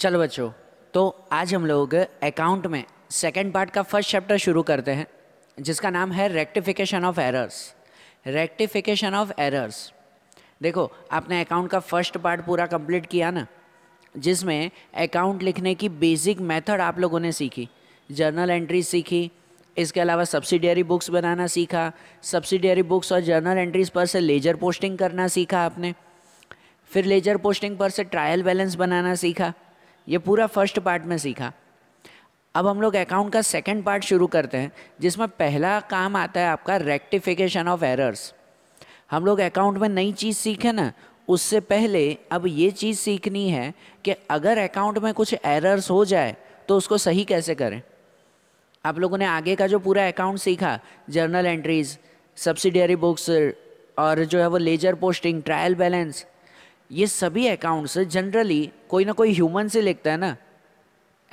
चलो बच्चों तो आज हम लोग अकाउंट में सेकेंड पार्ट का फर्स्ट चैप्टर शुरू करते हैं जिसका नाम है rectification of errors rectification of errors देखो आपने अकाउंट का फर्स्ट पार्ट पूरा कंप्लीट किया ना जिसमें अकाउंट लिखने की बेसिक मेथड आप लोगों ने सीखी जर्नल एंट्री सीखी इसके अलावा सब्सिडियरी बुक्स बनाना सीखा सब्सिडियरी बुक्स और जर्नल एंट्रीज पर से लेजर पोस्टिंग करना सीखा आपने फिर लेजर पोस्टिंग पर से ट्रायल बैलेंस बनाना सीखा ये पूरा फर्स्ट पार्ट में सीखा अब हम लोग अकाउंट का सेकंड पार्ट शुरू करते हैं जिसमें पहला काम आता है आपका रेक्टिफिकेशन ऑफ एरर्स हम लोग अकाउंट में नई चीज़ सीखे ना उससे पहले अब ये चीज़ सीखनी है कि अगर अकाउंट में कुछ एरर्स हो जाए तो उसको सही कैसे करें आप लोगों ने आगे का जो पूरा अकाउंट सीखा जर्नल एंट्रीज़ सब्सिडियरी बुक्स और जो है वो लेजर पोस्टिंग ट्रायल बैलेंस ये सभी अकाउंट्स जनरली कोई ना कोई ह्यूमन से लिखता है ना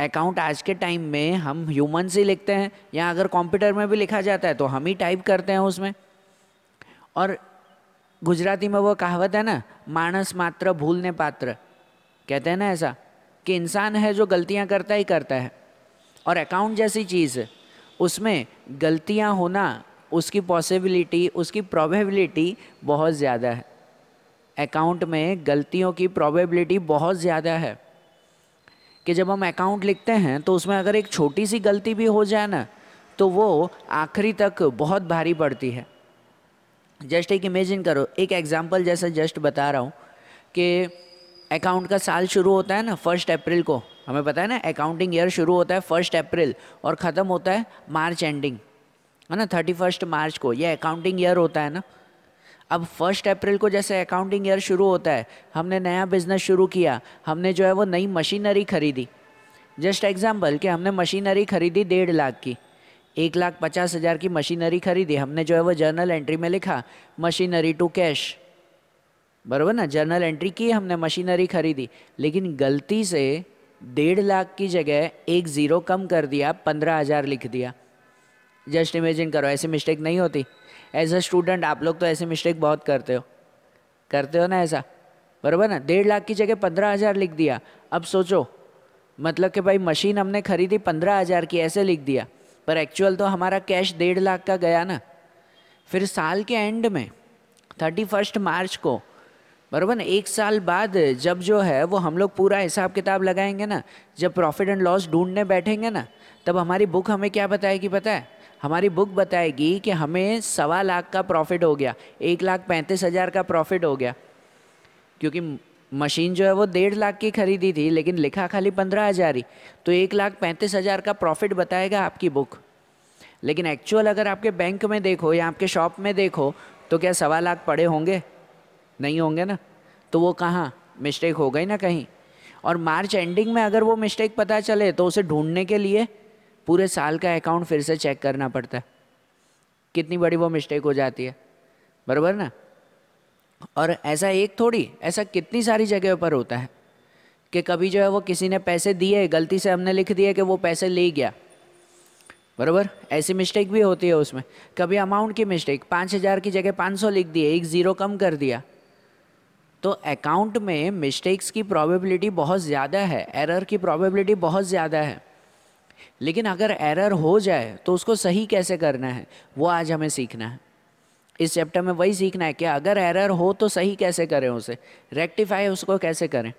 अकाउंट आज के टाइम में हम ह्यूमन से लिखते हैं या अगर कंप्यूटर में भी लिखा जाता है तो हम ही टाइप करते हैं उसमें और गुजराती में वो कहावत है ना मानस मात्र भूलने पात्र कहते हैं ना ऐसा कि इंसान है जो गलतियां करता ही करता है और अकाउंट जैसी चीज़ उसमें गलतियां होना उसकी पॉसिबिलिटी उसकी प्रोबेबिलिटी बहुत ज़्यादा है अकाउंट में गलतियों की प्रोबेबिलिटी बहुत ज़्यादा है कि जब हम अकाउंट लिखते हैं तो उसमें अगर एक छोटी सी गलती भी हो जाए ना तो वो आखिरी तक बहुत भारी पड़ती है जस्ट एक इमेजिन करो एक एग्ज़ाम्पल जैसा जस्ट बता रहा हूँ कि अकाउंट का साल शुरू होता है ना फर्स्ट अप्रैल को हमें पता है ना अकाउंटिंग ईयर शुरू होता है फर्स्ट अप्रैल और ख़त्म होता है मार्च एंडिंग है ना थर्टी फर्स्ट मार्च को यह अकाउंटिंग ईयर होता है ना अब फर्स्ट अप्रैल को जैसे अकाउंटिंग ईयर शुरू होता है हमने नया बिजनेस शुरू किया हमने जो है वो नई मशीनरी खरीदी जस्ट एग्जाम्पल कि हमने मशीनरी खरीदी डेढ़ लाख की एक लाख पचास हज़ार की मशीनरी खरीदी हमने जो है वो जर्नल एंट्री में लिखा मशीनरी टू कैश बरबर ना जर्नल एंट्री की हमने मशीनरी खरीदी लेकिन गलती से डेढ़ लाख की जगह एक ज़ीरो कम कर दिया पंद्रह हज़ार लिख दिया जस्ट इमेजिन करो ऐसी मिस्टेक नहीं होती एज अ स्टूडेंट आप लोग तो ऐसी मिस्टेक बहुत करते हो करते हो ना ऐसा बरबर ना डेढ़ लाख की जगह पंद्रह हज़ार लिख दिया अब सोचो मतलब कि भाई मशीन हमने खरीदी पंद्रह हज़ार की ऐसे लिख दिया पर एक्चुअल तो हमारा कैश डेढ़ लाख का गया ना फिर साल के एंड में थर्टी फर्स्ट मार्च को बरबर ना एक साल बाद जब जो है वो हम लोग पूरा हिसाब किताब लगाएंगे ना जब प्रॉफिट एंड लॉस ढूंढने बैठेंगे ना तब हमारी बुक हमें क्या बताएगी पता है हमारी बुक बताएगी कि हमें सवा लाख का प्रॉफिट हो गया एक लाख पैंतीस हज़ार का प्रॉफिट हो गया क्योंकि मशीन जो है वो डेढ़ लाख की खरीदी थी लेकिन लिखा खाली पंद्रह हज़ार ही तो एक लाख पैंतीस हज़ार का प्रॉफिट बताएगा आपकी बुक लेकिन एक्चुअल अगर आपके बैंक में देखो या आपके शॉप में देखो तो क्या सवा लाख पड़े होंगे नहीं होंगे ना तो वो कहाँ मिस्टेक हो गई ना कहीं और मार्च एंडिंग में अगर वो मिस्टेक पता चले तो उसे ढूंढने के लिए पूरे साल का अकाउंट फिर से चेक करना पड़ता है कितनी बड़ी वो मिस्टेक हो जाती है बराबर ना और ऐसा एक थोड़ी ऐसा कितनी सारी जगह पर होता है कि कभी जो है वो किसी ने पैसे दिए गलती से हमने लिख दिया कि वो पैसे ले गया बराबर ऐसी मिस्टेक भी होती है उसमें कभी अमाउंट की मिस्टेक पाँच हज़ार की जगह पाँच सौ लिख दिए एक ज़ीरो कम कर दिया तो अकाउंट में मिस्टेक्स की प्रोबेबिलिटी बहुत ज़्यादा है एरर की प्रोबेबिलिटी बहुत ज़्यादा है लेकिन अगर एरर हो जाए तो उसको सही कैसे करना है वो आज हमें सीखना है इस चैप्टर में वही सीखना है कि अगर एरर हो तो सही कैसे करें उसे रेक्टिफाई उसको कैसे करें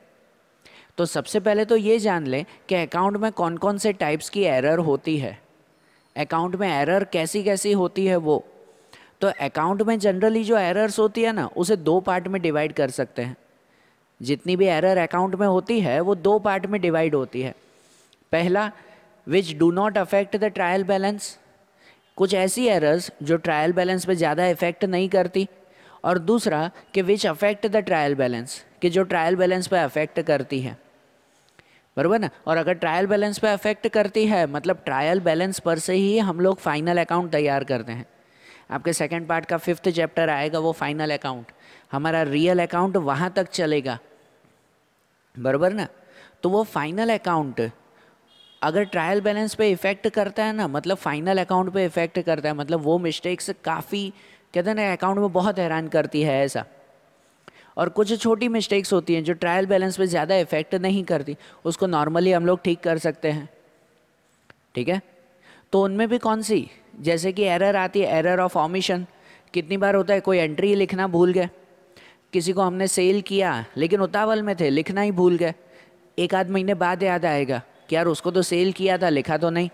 तो सबसे पहले तो ये जान लें कि अकाउंट में कौन कौन से टाइप्स की एरर होती है अकाउंट में एरर कैसी कैसी होती है वो तो अकाउंट में जनरली जो एरर्स होती है ना उसे दो पार्ट में डिवाइड कर सकते हैं जितनी भी एरर अकाउंट में होती है वो दो पार्ट में डिवाइड होती है पहला which do not affect the trial balance कुछ ऐसी एरर्स जो ट्रायल बैलेंस पे ज़्यादा इफेक्ट नहीं करती और दूसरा कि which affect the trial balance कि जो ट्रायल बैलेंस पे अफेक्ट करती है बरबर ना और अगर ट्रायल बैलेंस पे अफेक्ट करती है मतलब ट्रायल बैलेंस पर से ही हम लोग फाइनल अकाउंट तैयार करते हैं आपके सेकेंड पार्ट का फिफ्थ चैप्टर आएगा वो फाइनल अकाउंट हमारा रियल अकाउंट वहाँ तक चलेगा बरबर ना तो वो फाइनल अकाउंट अगर ट्रायल बैलेंस पे इफ़ेक्ट करता है ना मतलब फाइनल अकाउंट पे इफ़ेक्ट करता है मतलब वो मिस्टेक्स काफ़ी कहते हैं ना अकाउंट में बहुत हैरान करती है ऐसा और कुछ छोटी मिस्टेक्स होती हैं जो ट्रायल बैलेंस पे ज़्यादा इफ़ेक्ट नहीं करती उसको नॉर्मली हम लोग ठीक कर सकते हैं ठीक है तो उनमें भी कौन सी जैसे कि एरर आती है एरर ऑफ ऑमिशन कितनी बार होता है कोई एंट्री लिखना भूल गए किसी को हमने सेल किया लेकिन उतावल में थे लिखना ही भूल गए एक आध महीने बाद याद आएगा कि यार उसको तो सेल किया था लिखा तो नहीं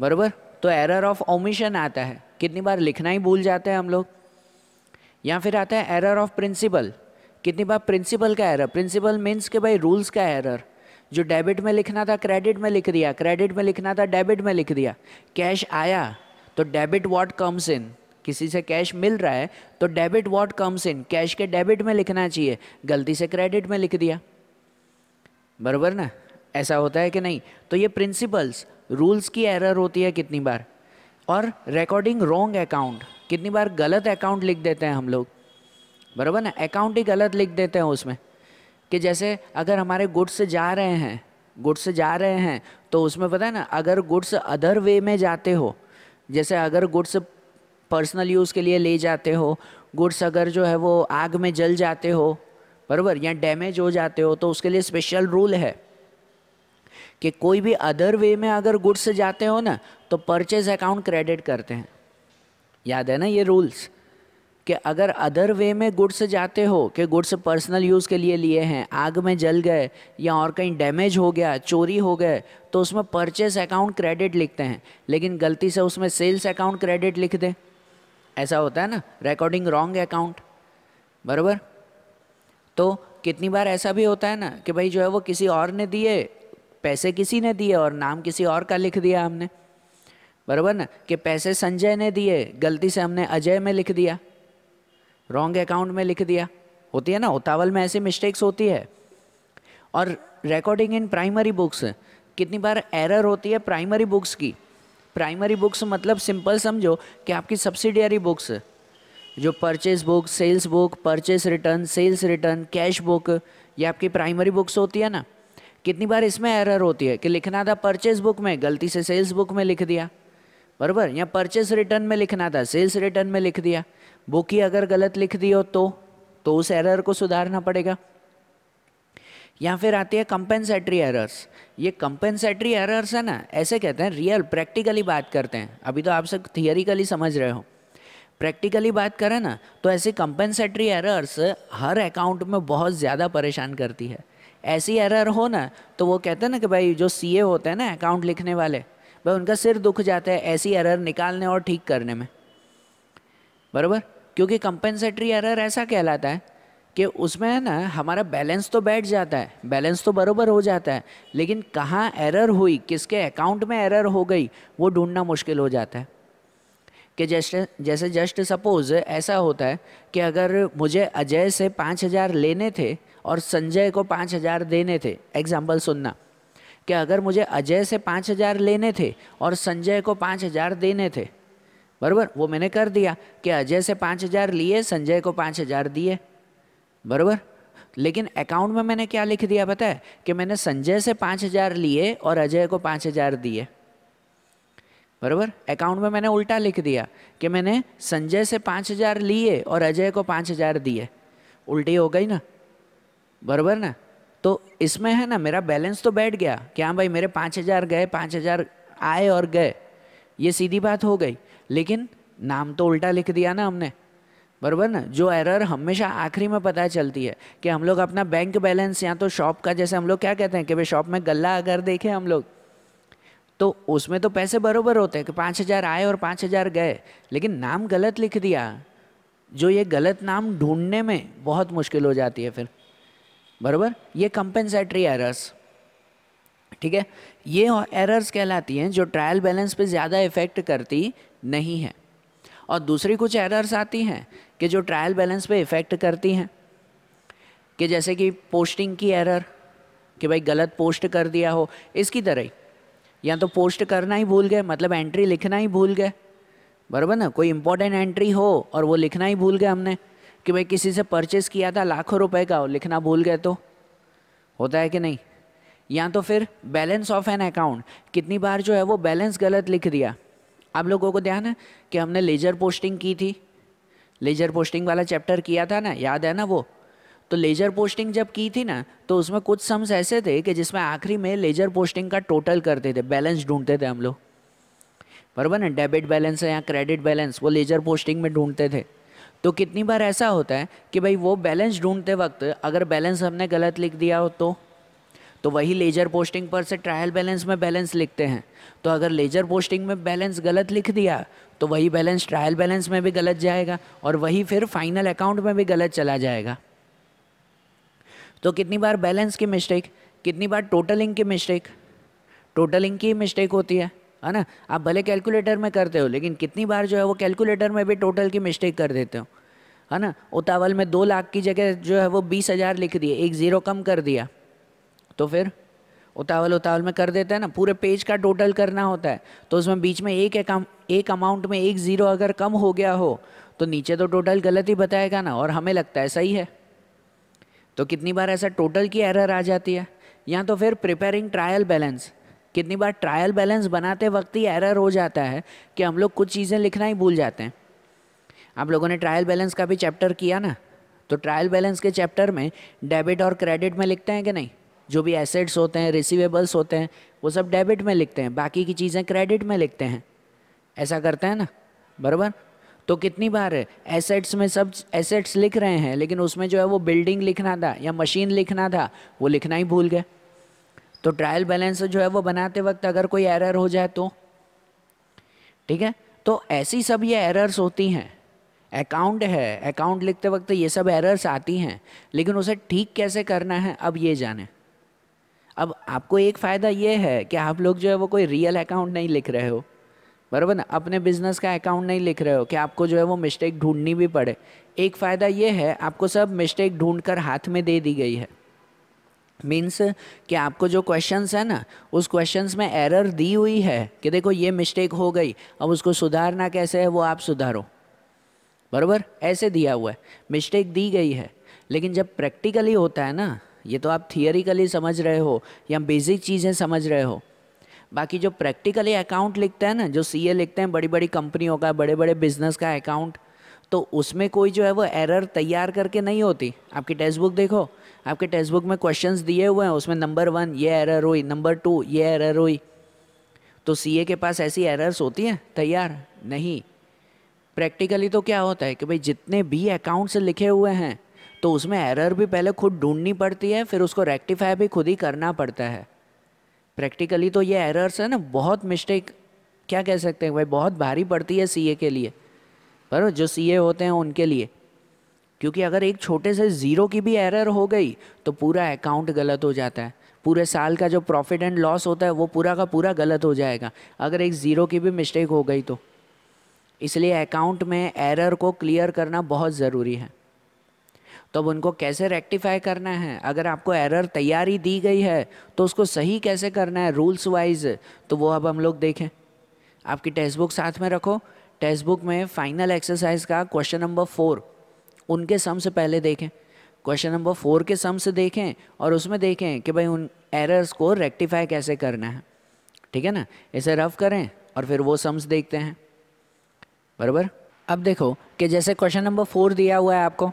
बरोबर तो एरर ऑफ ओमिशन आता है कितनी बार लिखना ही भूल जाते हैं हम लोग या फिर आता है एरर ऑफ प्रिंसिपल कितनी बार प्रिंसिपल का एरर प्रिंसिपल मीन्स के भाई रूल्स का एरर जो डेबिट में लिखना था क्रेडिट में लिख दिया क्रेडिट में लिखना था डेबिट में लिख दिया कैश आया तो डेबिट वॉट कम्स इन किसी से कैश मिल रहा है तो debit what comes in cash के डेबिट में लिखना चाहिए गलती से क्रेडिट में लिख दिया बरबर ना ऐसा होता है कि नहीं तो ये प्रिंसिपल्स रूल्स की एरर होती है कितनी बार और रिकॉर्डिंग रॉन्ग अकाउंट कितनी बार गलत अकाउंट लिख देते हैं हम लोग बराबर ना अकाउंट ही गलत लिख देते हैं उसमें कि जैसे अगर हमारे गुड्स से जा रहे हैं गुड्स से जा रहे हैं तो उसमें पता है ना अगर गुड्स अदर वे में जाते हो जैसे अगर गुड्स पर्सनल यूज़ के लिए ले जाते हो गुड्स अगर जो है वो आग में जल जाते हो बराबर या डैमेज हो जाते हो तो उसके लिए स्पेशल रूल है कि कोई भी अदर वे में अगर गुड्स जाते हो ना तो परचेज अकाउंट क्रेडिट करते हैं याद है ना ये रूल्स कि अगर अदर वे में गुड्स जाते हो कि गुड्स पर्सनल यूज़ के लिए लिए हैं आग में जल गए या और कहीं डैमेज हो गया चोरी हो गए तो उसमें परचेस अकाउंट क्रेडिट लिखते हैं लेकिन गलती से उसमें सेल्स अकाउंट क्रेडिट लिख दें ऐसा होता है ना रिकॉर्डिंग रॉन्ग अकाउंट बराबर तो कितनी बार ऐसा भी होता है ना कि भाई जो है वो किसी और ने दिए पैसे किसी ने दिए और नाम किसी और का लिख दिया हमने बराबर ना कि पैसे संजय ने दिए गलती से हमने अजय में लिख दिया रॉन्ग अकाउंट में लिख दिया होती है ना उतावल में ऐसी मिस्टेक्स होती है और रिकॉर्डिंग इन प्राइमरी बुक्स कितनी बार एरर होती है प्राइमरी बुक्स की प्राइमरी बुक्स मतलब सिंपल समझो कि आपकी सब्सिडियरी बुक्स जो purchase book sales book purchase return sales return cash book ये आपकी प्राइमरी बुक्स होती है ना कितनी बार इसमें एरर होती है कि लिखना था परचेज बुक में गलती से सेल्स बुक में लिख दिया बरबर या परचेज रिटर्न में लिखना था सेल्स रिटर्न में लिख दिया बुक ही अगर गलत लिख दी हो तो तो उस एरर को सुधारना पड़ेगा या फिर आती है कंपेंसेटरी एरर्स ये कंपेंसेटरी एरर्स है ना ऐसे कहते हैं रियल प्रैक्टिकली बात करते हैं अभी तो आप सब थियरिकली समझ रहे हो प्रैक्टिकली बात करें ना तो ऐसे कंपेंसेटरी एरर्स हर अकाउंट में बहुत ज़्यादा परेशान करती है ऐसी एरर हो ना तो वो कहते हैं ना कि भाई जो सीए होते हैं ना अकाउंट लिखने वाले भाई उनका सिर दुख जाता है ऐसी एरर निकालने और ठीक करने में बराबर क्योंकि कंपेंसेटरी एरर ऐसा कहलाता है कि उसमें है ना हमारा बैलेंस तो बैठ जाता है बैलेंस तो बरोबर हो जाता है लेकिन कहाँ एरर हुई किसके अकाउंट में एरर हो गई वो ढूंढना मुश्किल हो जाता है कि जैसे जैसे जस्ट सपोज़ ऐसा होता है कि अगर मुझे अजय से पाँच हज़ार लेने थे और संजय को पाँच हज़ार देने थे एग्जाम्पल सुनना कि अगर मुझे अजय से पाँच हज़ार लेने थे और संजय को पाँच हज़ार देने थे बरबर वो मैंने कर दिया कि अजय से पाँच हज़ार लिए संजय को पाँच हज़ार दिए बरबर लेकिन अकाउंट में मैंने क्या लिख दिया पता है कि मैंने संजय से पाँच हज़ार लिए और अजय को पाँच हज़ार दिए बरबर अकाउंट में मैंने उल्टा लिख दिया कि मैंने संजय से पाँच हज़ार लिए और अजय को पाँच हज़ार दिए उल्टी हो गई ना बराबर ना तो इसमें है ना मेरा बैलेंस तो बैठ गया कि हाँ भाई मेरे पाँच हज़ार गए पाँच हज़ार आए और गए ये सीधी बात हो गई लेकिन नाम तो उल्टा लिख दिया ना हमने बराबर ना जो एरर हमेशा आखिरी में पता चलती है कि हम लोग अपना बैंक बैलेंस या तो शॉप का जैसे हम लोग क्या कहते हैं कि भाई शॉप में गला अगर देखें हम लोग तो उसमें तो पैसे बरोबर होते हैं कि पाँच हज़ार आए और पाँच हज़ार गए लेकिन नाम गलत लिख दिया जो ये गलत नाम ढूंढने में बहुत मुश्किल हो जाती है फिर बरबर ये कंपेंसेटरी एरर्स ठीक है ये एरर्स कहलाती हैं जो ट्रायल बैलेंस पे ज़्यादा इफ़ेक्ट करती नहीं है और दूसरी कुछ एरर्स आती हैं कि जो ट्रायल बैलेंस पे इफ़ेक्ट करती हैं कि जैसे कि पोस्टिंग की एरर कि भाई गलत पोस्ट कर दिया हो इसकी तरह ही या तो पोस्ट करना ही भूल गए मतलब एंट्री लिखना ही भूल गए बराबर ना कोई इंपॉर्टेंट एंट्री हो और वो लिखना ही भूल गए हमने कि भाई किसी से परचेस किया था लाखों रुपए का और लिखना भूल गए तो होता है कि नहीं या तो फिर बैलेंस ऑफ एन अकाउंट कितनी बार जो है वो बैलेंस गलत लिख दिया आप लोगों को ध्यान है कि हमने लेजर पोस्टिंग की थी लेजर पोस्टिंग वाला चैप्टर किया था ना याद है ना वो तो लेजर पोस्टिंग जब की थी ना तो उसमें कुछ सम्स ऐसे थे कि जिसमें आखिरी में लेजर पोस्टिंग का टोटल करते थे बैलेंस ढूंढते थे हम लोग बरबर ना डेबिट बैलेंस है या क्रेडिट बैलेंस वो लेजर पोस्टिंग में ढूंढते थे तो कितनी बार ऐसा होता है कि भाई वो बैलेंस ढूंढते वक्त अगर बैलेंस हमने गलत लिख दिया हो तो तो वही लेजर पोस्टिंग पर से ट्रायल बैलेंस में बैलेंस लिखते हैं तो अगर लेजर पोस्टिंग में बैलेंस गलत लिख दिया तो वही बैलेंस ट्रायल बैलेंस में भी गलत जाएगा और वही फिर फाइनल अकाउंट में भी गलत चला जाएगा तो कितनी बार बैलेंस की मिस्टेक कितनी बार टोटलिंग की मिस्टेक टोटलिंग की मिस्टेक होती है है ना आप भले कैलकुलेटर में करते हो लेकिन कितनी बार जो है वो कैलकुलेटर में भी टोटल की मिस्टेक कर देते हो है ना उतावल में दो लाख की जगह जो है वो बीस हज़ार लिख दिए एक ज़ीरो कम कर दिया तो फिर उतावल उतावल में कर देते हैं ना पूरे पेज का टोटल करना होता है तो उसमें बीच में एक अकाउंट एक अमाउंट में एक ज़ीरो अगर कम हो गया हो तो नीचे तो टोटल गलत ही बताएगा ना और हमें लगता है सही है तो कितनी बार ऐसा टोटल की एरर आ जाती है या तो फिर प्रिपेयरिंग ट्रायल बैलेंस कितनी बार ट्रायल बैलेंस बनाते वक्त ही एरर हो जाता है कि हम लोग कुछ चीज़ें लिखना ही भूल जाते हैं आप लोगों ने ट्रायल बैलेंस का भी चैप्टर किया ना तो ट्रायल बैलेंस के चैप्टर में डेबिट और क्रेडिट में लिखते हैं कि नहीं जो भी एसेट्स होते हैं रिसीवेबल्स होते हैं वो सब डेबिट में लिखते हैं बाकी की चीज़ें क्रेडिट में लिखते हैं ऐसा करते हैं ना बराबर तो कितनी बार एसेट्स में सब एसेट्स लिख रहे हैं लेकिन उसमें जो है वो बिल्डिंग लिखना था या मशीन लिखना था वो लिखना ही भूल गए तो ट्रायल बैलेंस जो है वो बनाते वक्त अगर कोई एरर हो जाए तो ठीक है तो ऐसी सब ये एरर्स होती हैं अकाउंट है अकाउंट लिखते वक्त ये सब एरर्स आती हैं लेकिन उसे ठीक कैसे करना है अब ये जाने अब आपको एक फ़ायदा ये है कि आप लोग जो है वो कोई रियल अकाउंट नहीं लिख रहे हो बराबर ना अपने बिजनेस का अकाउंट नहीं लिख रहे हो कि आपको जो है वो मिस्टेक ढूंढनी भी पड़े एक फ़ायदा ये है आपको सब मिस्टेक ढूंढ कर हाथ में दे दी गई है मीन्स कि आपको जो क्वेश्चंस है ना उस क्वेश्चंस में एरर दी हुई है कि देखो ये मिस्टेक हो गई अब उसको सुधारना कैसे है वो आप सुधारो बरोबर ऐसे दिया हुआ है मिस्टेक दी गई है लेकिन जब प्रैक्टिकली होता है ना ये तो आप थियोरिकली समझ रहे हो या बेसिक चीज़ें समझ रहे हो बाकी जो प्रैक्टिकली अकाउंट लिखते हैं ना जो सी लिखते हैं बड़ी बड़ी कंपनियों का बड़े बड़े बिजनेस का अकाउंट तो उसमें कोई जो है वो एरर तैयार करके नहीं होती आपकी टेक्स्ट बुक देखो आपके टेक्स्ट बुक में क्वेश्चन दिए हुए हैं उसमें नंबर वन ये एरर हुई नंबर टू ये एरर हुई तो सी के पास ऐसी एरर्स होती हैं तैयार नहीं प्रैक्टिकली तो क्या होता है कि भाई जितने भी अकाउंट्स लिखे हुए हैं तो उसमें एरर भी पहले खुद ढूंढनी पड़ती है फिर उसको रेक्टिफाई भी खुद ही करना पड़ता है प्रैक्टिकली तो ये एरर्स है ना बहुत मिस्टेक क्या कह सकते हैं भाई बहुत भारी पड़ती है सीए के लिए पर जो सीए होते हैं उनके लिए क्योंकि अगर एक छोटे से ज़ीरो की भी एरर हो गई तो पूरा अकाउंट गलत हो जाता है पूरे साल का जो प्रॉफिट एंड लॉस होता है वो पूरा का पूरा गलत हो जाएगा अगर एक ज़ीरो की भी मिस्टेक हो गई तो इसलिए अकाउंट में एरर को क्लियर करना बहुत ज़रूरी है तो अब उनको कैसे रेक्टिफाई करना है अगर आपको एरर तैयारी दी गई है तो उसको सही कैसे करना है रूल्स वाइज तो वो अब हम लोग देखें आपकी टेक्स्ट बुक साथ में रखो टेक्स्ट बुक में फाइनल एक्सरसाइज का क्वेश्चन नंबर फोर उनके सम से पहले देखें क्वेश्चन नंबर फोर के सम से देखें और उसमें देखें कि भाई उन एरर्स को रेक्टिफाई कैसे करना है ठीक है ना इसे रफ करें और फिर वो सम्स देखते हैं बराबर अब देखो कि जैसे क्वेश्चन नंबर फोर दिया हुआ है आपको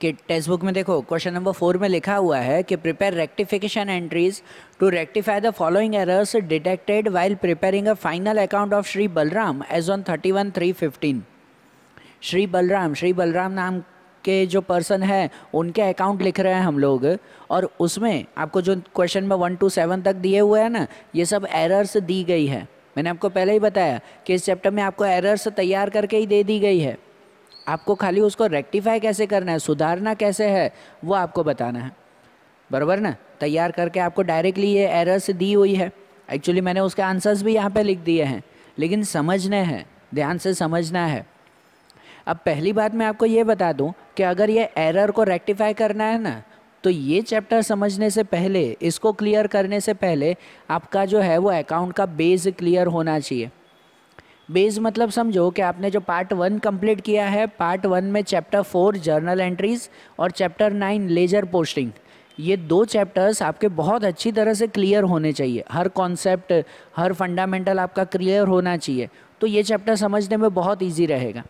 कि टेक्स्ट बुक में देखो क्वेश्चन नंबर फोर में लिखा हुआ है कि prepare rectification entries to rectify the following errors detected while preparing a final account of Shri Balram as on thirty one three fifteen Shri Balram Shri Balram नाम के जो पर्सन है उनके अकाउंट लिख रहे हैं हम लोग और उसमें आपको जो क्वेश्चन में वन टू सेवन तक दिए हुए हैं ना ये सब एरर्स दी गई है मैंने आपको पहले ही बताया कि इस चैप्टर में आपको एरर्स तैयार करके ही दे दी गई है आपको खाली उसको रेक्टिफाई कैसे करना है सुधारना कैसे है वो आपको बताना है बरबर ना तैयार करके आपको डायरेक्टली ये एरर्स दी हुई है एक्चुअली मैंने उसके आंसर्स भी यहाँ पे लिख दिए हैं लेकिन समझने हैं ध्यान से समझना है अब पहली बात मैं आपको ये बता दूं कि अगर ये एरर को रेक्टिफाई करना है ना तो ये चैप्टर समझने से पहले इसको क्लियर करने से पहले आपका जो है वो अकाउंट का बेस क्लियर होना चाहिए बेस मतलब समझो कि आपने जो पार्ट वन कंप्लीट किया है पार्ट वन में चैप्टर फोर जर्नल एंट्रीज और चैप्टर नाइन लेजर पोस्टिंग ये दो चैप्टर्स आपके बहुत अच्छी तरह से क्लियर होने चाहिए हर कॉन्सेप्ट हर फंडामेंटल आपका क्लियर होना चाहिए तो ये चैप्टर समझने में बहुत ईजी रहेगा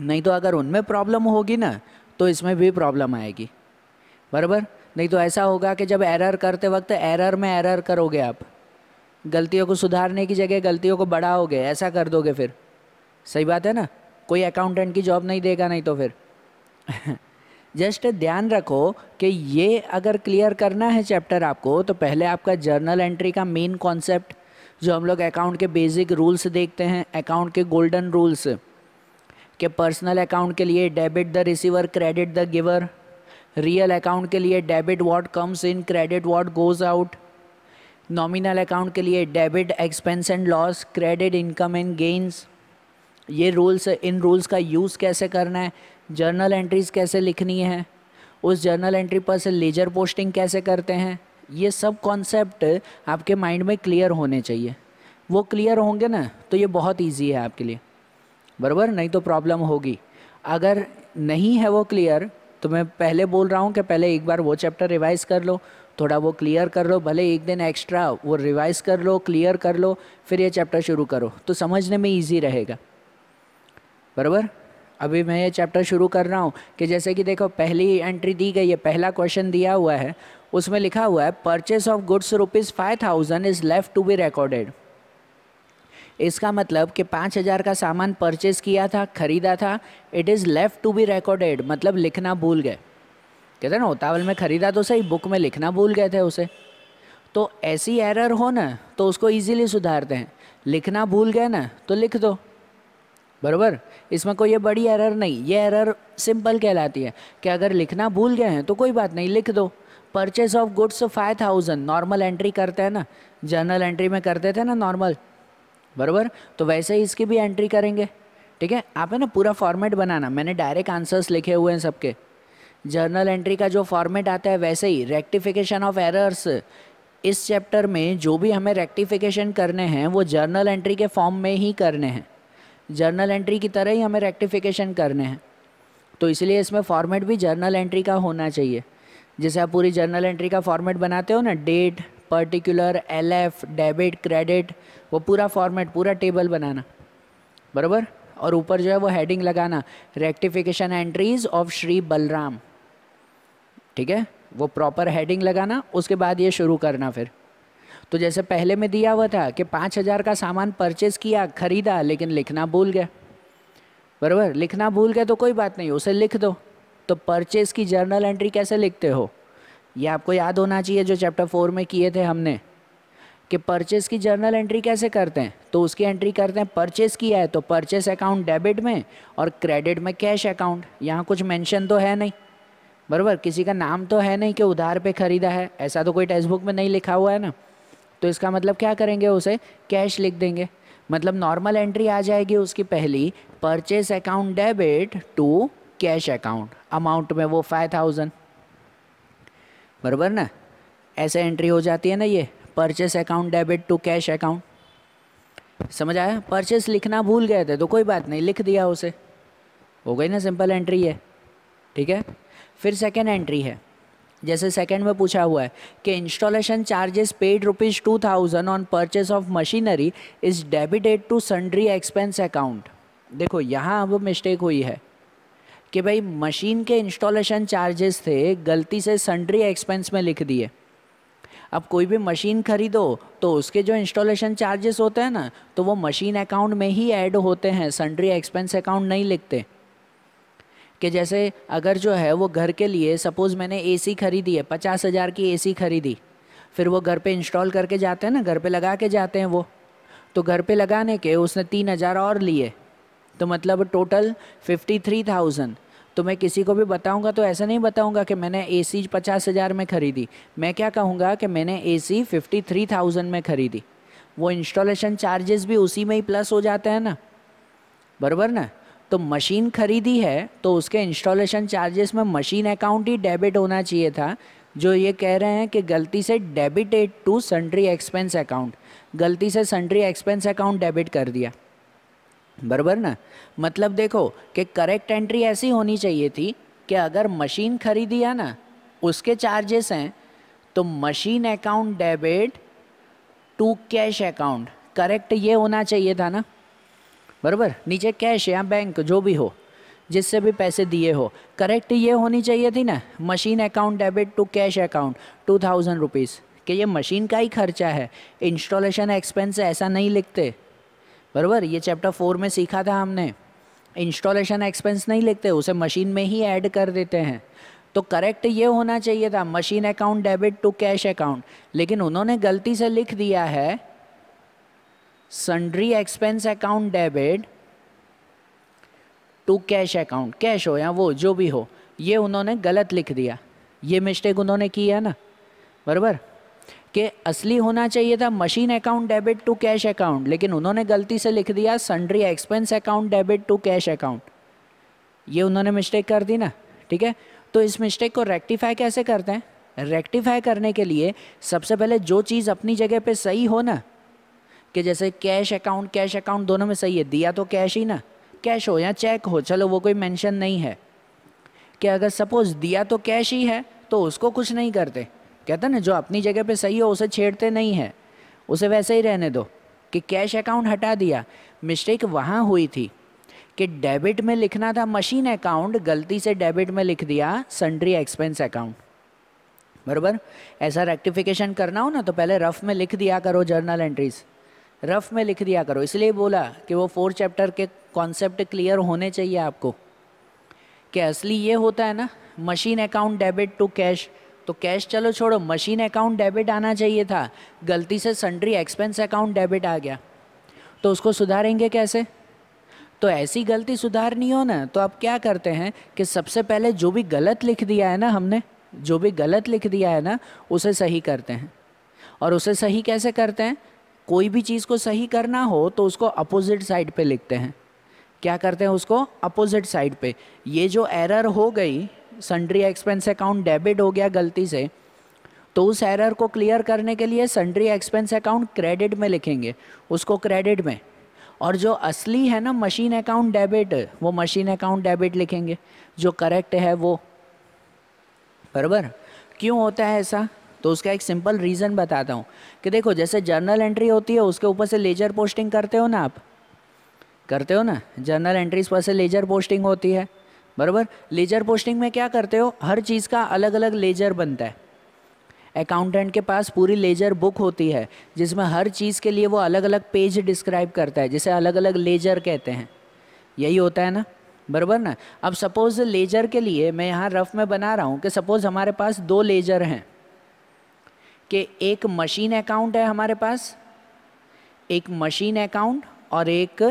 नहीं तो अगर उनमें प्रॉब्लम होगी ना तो इसमें भी प्रॉब्लम आएगी बराबर नहीं तो ऐसा होगा कि जब एरर करते वक्त एरर में एरर करोगे आप गलतियों को सुधारने की जगह गलतियों को बढ़ाओगे ऐसा कर दोगे फिर सही बात है ना कोई अकाउंटेंट की जॉब नहीं देगा नहीं तो फिर जस्ट ध्यान रखो कि ये अगर क्लियर करना है चैप्टर आपको तो पहले आपका जर्नल एंट्री का मेन कॉन्सेप्ट जो हम लोग अकाउंट के बेसिक रूल्स देखते हैं अकाउंट के गोल्डन रूल्स कि पर्सनल अकाउंट के लिए debit the receiver credit the giver real account के लिए debit what comes in credit what goes out nominal account के लिए debit expense and loss credit income and gains ये rules इन rules का यूज़ कैसे करना है जर्नल एंट्रीज कैसे लिखनी है उस जर्नल एंट्री पर से लेजर पोस्टिंग कैसे करते हैं ये सब कॉन्सेप्ट आपके माइंड में क्लियर होने चाहिए वो क्लियर होंगे ना तो ये बहुत ईजी है आपके लिए बराबर नहीं तो प्रॉब्लम होगी अगर नहीं है वो क्लियर तो मैं पहले बोल रहा हूँ कि पहले एक बार वो चैप्टर रिवाइज़ कर लो थोड़ा वो क्लियर कर लो भले एक दिन एक्स्ट्रा वो रिवाइज़ कर लो क्लियर कर लो फिर ये चैप्टर शुरू करो तो समझने में ईजी रहेगा बराबर अभी मैं ये चैप्टर शुरू कर रहा हूँ कि जैसे कि देखो पहली एंट्री दी गई है पहला क्वेश्चन दिया हुआ है उसमें लिखा हुआ है purchase of goods rupees five thousand is left to be recorded इसका मतलब कि पाँच हज़ार का सामान परचेज़ किया था ख़रीदा था it is left to be recorded मतलब लिखना भूल गए कहते ना उतावल में ख़रीदा तो सही बुक में लिखना भूल गए थे उसे तो ऐसी एरर हो ना तो उसको ईजीली सुधारते हैं लिखना भूल गए ना तो लिख दो बरोबर इसमें कोई ये बड़ी एरर नहीं ये एरर सिंपल कहलाती है कि अगर लिखना भूल गए हैं तो कोई बात नहीं लिख दो purchase of goods five thousand normal entry करते हैं ना जर्नल एंट्री में करते थे ना नॉर्मल बरबर तो वैसे ही इसकी भी एंट्री करेंगे ठीक है आप है ना पूरा फॉर्मेट बनाना मैंने डायरेक्ट आंसर्स लिखे हुए हैं सबके जर्नल एंट्री का जो फॉर्मेट आता है वैसे ही रेक्टिफिकेशन ऑफ एरर्स इस चैप्टर में जो भी हमें रेक्टिफिकेशन करने हैं वो जर्नल एंट्री के फॉर्म में ही करने हैं जर्नल एंट्री की तरह ही हमें रेक्टिफिकेशन करने हैं तो इसलिए इसमें फॉर्मेट भी जर्नल एंट्री का होना चाहिए जैसे आप पूरी जर्नल एंट्री का फॉर्मेट बनाते हो ना date particular L F debit credit वो पूरा फॉर्मेट पूरा टेबल बनाना बराबर और ऊपर जो है वो हेडिंग लगाना rectification entries of Shri Balram ठीक है वो प्रॉपर हेडिंग लगाना उसके बाद ये शुरू करना फिर तो जैसे पहले में दिया हुआ था कि पाँच हज़ार का सामान परचेज़ किया ख़रीदा लेकिन लिखना भूल गया बराबर लिखना भूल गया तो कोई बात नहीं उसे लिख दो तो परचेज़ की जर्नल एंट्री कैसे लिखते हो ये आपको याद होना चाहिए जो चैप्टर फोर में किए थे हमने कि परचेज़ की जर्नल एंट्री कैसे करते हैं तो उसकी एंट्री करते हैं परचेज़ किया है तो परचेज़ अकाउंट डेबिट में और क्रेडिट में कैश अकाउंट यहाँ कुछ मेंशन तो है नहीं बरबर किसी का नाम तो है नहीं कि उधार पे ख़रीदा है ऐसा तो कोई टेक्स्ट बुक में नहीं लिखा हुआ है ना तो इसका मतलब क्या करेंगे उसे कैश लिख देंगे मतलब नॉर्मल एंट्री आ जाएगी उसकी पहली purchase account debit to cash account amount में वो फाइव थाउजेंड बराबर ना ऐसे एंट्री हो जाती है ना ये purchase account debit to cash account समझ आया परचेस लिखना भूल गए थे तो कोई बात नहीं लिख दिया उसे हो गई ना सिंपल एंट्री है ठीक है फिर सेकेंड एंट्री है जैसे सेकेंड में पूछा हुआ है कि installation charges paid rupees two thousand on purchase of machinery is debited to sundry expense account देखो यहाँ अब मिस्टेक हुई है कि भाई मशीन के इंस्टॉलेशन चार्जेस थे गलती से सन्ड्री एक्सपेंस में लिख दिए अब कोई भी मशीन खरीदो तो उसके जो इंस्टॉलेशन चार्जेस होते हैं ना तो वो मशीन अकाउंट में ही ऐड होते हैं सन्ड्री एक्सपेंस अकाउंट नहीं लिखते कि जैसे अगर जो है वो घर के लिए सपोज़ मैंने एसी खरीदी है पचास हज़ार की एसी खरीदी फिर वो घर पे इंस्टॉल करके जाते हैं ना घर पे लगा के जाते हैं वो तो घर पे लगाने के उसने तीन हज़ार और लिए तो मतलब टोटल फिफ्टी थ्री थाउजेंड तो मैं किसी को भी बताऊंगा तो ऐसा नहीं बताऊंगा कि मैंने ए सी पचास हज़ार में ख़रीदी मैं क्या कहूँगा कि मैंने A C fifty three thousand में ख़रीदी वो इंस्टॉलेशन चार्जेस भी उसी में ही प्लस हो जाते हैं ना बरबर ना तो मशीन ख़रीदी है तो उसके इंस्टॉलेशन चार्जेस में मशीन अकाउंट ही डेबिट होना चाहिए था जो ये कह रहे हैं कि गलती से debited to sundry expense account गलती से सन्ट्री एक्सपेंस अकाउंट डेबिट कर दिया बरबर ना मतलब देखो कि करेक्ट एंट्री ऐसी होनी चाहिए थी कि अगर मशीन खरीदी है ना उसके चार्जेस हैं तो machine account debit to cash account correct ये होना चाहिए था ना बरबर नीचे कैश या बैंक जो भी हो जिससे भी पैसे दिए हो करेक्ट ये होनी चाहिए थी ना machine account debit to cash account two thousand rupees कि ये मशीन का ही खर्चा है इंस्टॉलेशन एक्सपेंस ऐसा नहीं लिखते बरबर ये चैप्टर फोर में सीखा था हमने इंस्टॉलेशन एक्सपेंस नहीं लिखते उसे मशीन में ही ऐड कर देते हैं तो करेक्ट ये होना चाहिए था machine account debit to cash account लेकिन उन्होंने गलती से लिख दिया है sundry expense account debit to cash account cash हो या वो जो भी हो ये उन्होंने गलत लिख दिया ये मिस्टेक उन्होंने की है ना -बर? कि असली होना चाहिए था machine account debit to cash account लेकिन उन्होंने गलती से लिख दिया sundry expense account debit to cash account ये उन्होंने मिस्टेक कर दी ना ठीक है तो इस मिस्टेक को रेक्टिफाई कैसे करते हैं रेक्टिफाई करने के लिए सबसे पहले जो चीज़ अपनी जगह पे सही हो ना कि जैसे कैश अकाउंट कैश अकाउंट दोनों में सही है दिया तो कैश ही ना कैश हो या चेक हो चलो वो कोई मेंशन नहीं है कि अगर सपोज़ दिया तो कैश ही है तो उसको कुछ नहीं करते कहता ना जो अपनी जगह पे सही हो उसे छेड़ते नहीं हैं उसे वैसे ही रहने दो कि कैश अकाउंट हटा दिया मिस्टेक वहाँ हुई थी कि डेबिट में लिखना था मशीन अकाउंट गलती से डेबिट में लिख दिया सन्ड्री एक्सपेंस अकाउंट बरबर ऐसा रेक्टिफिकेशन करना हो ना तो पहले रफ में लिख दिया करो जर्नल एंट्रीज रफ में लिख दिया करो इसलिए बोला कि वो फोर चैप्टर के कॉन्सेप्ट क्लियर होने चाहिए आपको कि असली ये होता है ना machine account debit to cash तो कैश चलो छोड़ो मशीन अकाउंट डेबिट आना चाहिए था गलती से सन्ड्री एक्सपेंस अकाउंट डेबिट आ गया तो उसको सुधारेंगे कैसे तो ऐसी गलती सुधारनी हो ना तो आप क्या करते हैं कि सबसे पहले जो भी गलत लिख दिया है ना हमने जो भी गलत लिख दिया है ना उसे सही करते हैं और उसे सही कैसे करते हैं कोई भी चीज़ को सही करना हो तो उसको अपोजिट साइड पे लिखते हैं क्या करते हैं उसको अपोजिट साइड पे ये जो एरर हो गई सन्ड्री एक्सपेंस अकाउंट डेबिट हो गया गलती से तो उस एरर को क्लियर करने के लिए सन्ड्री एक्सपेंस अकाउंट क्रेडिट में लिखेंगे उसको क्रेडिट में और जो असली है ना मशीन अकाउंट डेबिट वो मशीन अकाउंट डेबिट लिखेंगे जो करेक्ट है वो बराबर क्यों होता है ऐसा तो उसका एक सिंपल रीज़न बताता हूँ कि देखो जैसे जर्नल एंट्री होती है उसके ऊपर से लेजर पोस्टिंग करते हो ना आप करते हो ना जर्नल एंट्रीज पर से लेजर पोस्टिंग होती है बराबर लेजर पोस्टिंग में क्या करते हो हर चीज़ का अलग अलग लेजर बनता है अकाउंटेंट के पास पूरी लेजर बुक होती है जिसमें हर चीज़ के लिए वो अलग अलग पेज डिस्क्राइब करता है जिसे अलग अलग लेजर कहते हैं यही होता है ना बराबर ना अब सपोज़ लेजर के लिए मैं यहाँ रफ में बना रहा हूँ कि सपोज़ हमारे पास दो लेजर हैं कि एक मशीन अकाउंट है हमारे पास एक मशीन अकाउंट और एक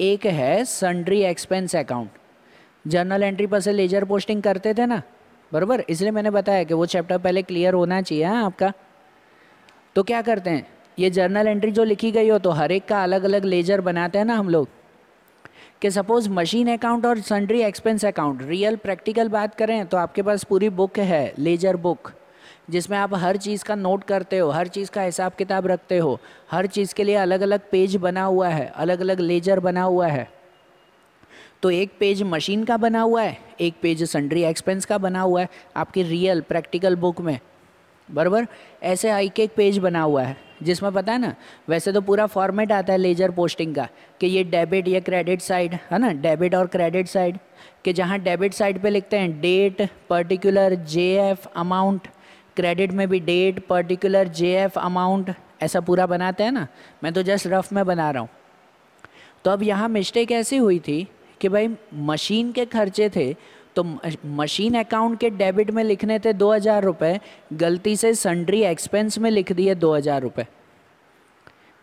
एक है sundry expense account journal entry पर से लेजर पोस्टिंग करते थे ना बरबर इसलिए मैंने बताया कि वो चैप्टर पहले क्लियर होना चाहिए हाँ आपका तो क्या करते हैं ये जर्नल एंट्री जो लिखी गई हो तो हर एक का अलग अलग लेजर बनाते हैं ना हम लोग कि सपोज़ मशीन अकाउंट और sundry expense account real practical बात करें तो आपके पास पूरी बुक है लेजर बुक जिसमें आप हर चीज़ का नोट करते हो हर चीज़ का हिसाब किताब रखते हो हर चीज़ के लिए अलग अलग पेज बना हुआ है अलग अलग लेजर बना हुआ है तो एक पेज मशीन का बना हुआ है एक पेज सन्ड्री एक्सपेंस का बना हुआ है आपकी रियल प्रैक्टिकल बुक में बरबर ऐसे एक एक पेज बना हुआ है जिसमें पता है ना वैसे तो पूरा फॉर्मेट आता है लेजर पोस्टिंग का कि ये डेबिट या क्रेडिट साइड है ना डेबिट और क्रेडिट साइड कि जहाँ डेबिट साइड पे लिखते हैं date particular J F amount credit में भी date particular J F amount ऐसा पूरा बनाते हैं ना मैं तो जस्ट रफ में बना रहा हूँ तो अब यहाँ मिस्टेक ऐसी हुई थी कि भाई मशीन के खर्चे थे तो मशीन अकाउंट के डेबिट में लिखने थे दो हज़ार रुपये गलती से सन्ड्री एक्सपेंस में लिख दिए दो हज़ार रुपये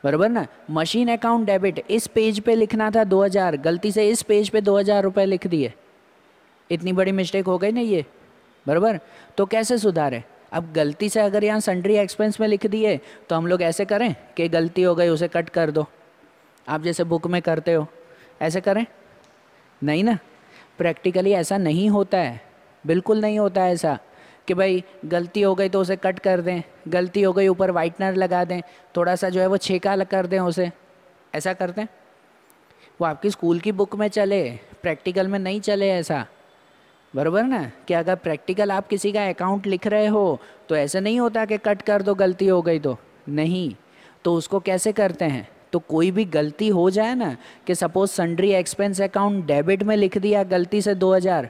बरबर ना मशीन अकाउंट डेबिट इस पेज पे लिखना था दो हज़ार गलती से इस पेज पे दो हज़ार रुपये लिख दिए इतनी बड़ी मिस्टेक हो गई ना ये बरबर तो कैसे सुधारें अब गलती से अगर यहाँ सन्ड्री एक्सपेंस में लिख दिए तो हम लोग ऐसे करें कि गलती हो गई उसे कट कर दो आप जैसे बुक में करते हो ऐसे करें नहीं ना प्रैक्टिकली ऐसा नहीं होता है बिल्कुल नहीं होता है ऐसा कि भाई गलती हो गई तो उसे कट कर दें गलती हो गई ऊपर वाइटनर लगा दें थोड़ा सा जो है वो छेका कर दें उसे ऐसा करते हैं वो आपकी स्कूल की बुक में चले प्रैक्टिकल में नहीं चले ऐसा बरबर ना कि अगर प्रैक्टिकल आप किसी का अकाउंट लिख रहे हो तो ऐसे नहीं होता कि कट कर दो गलती हो गई तो नहीं तो उसको कैसे करते हैं तो कोई भी गलती हो जाए ना कि suppose sundry expense account debit में लिख दिया गलती से 2000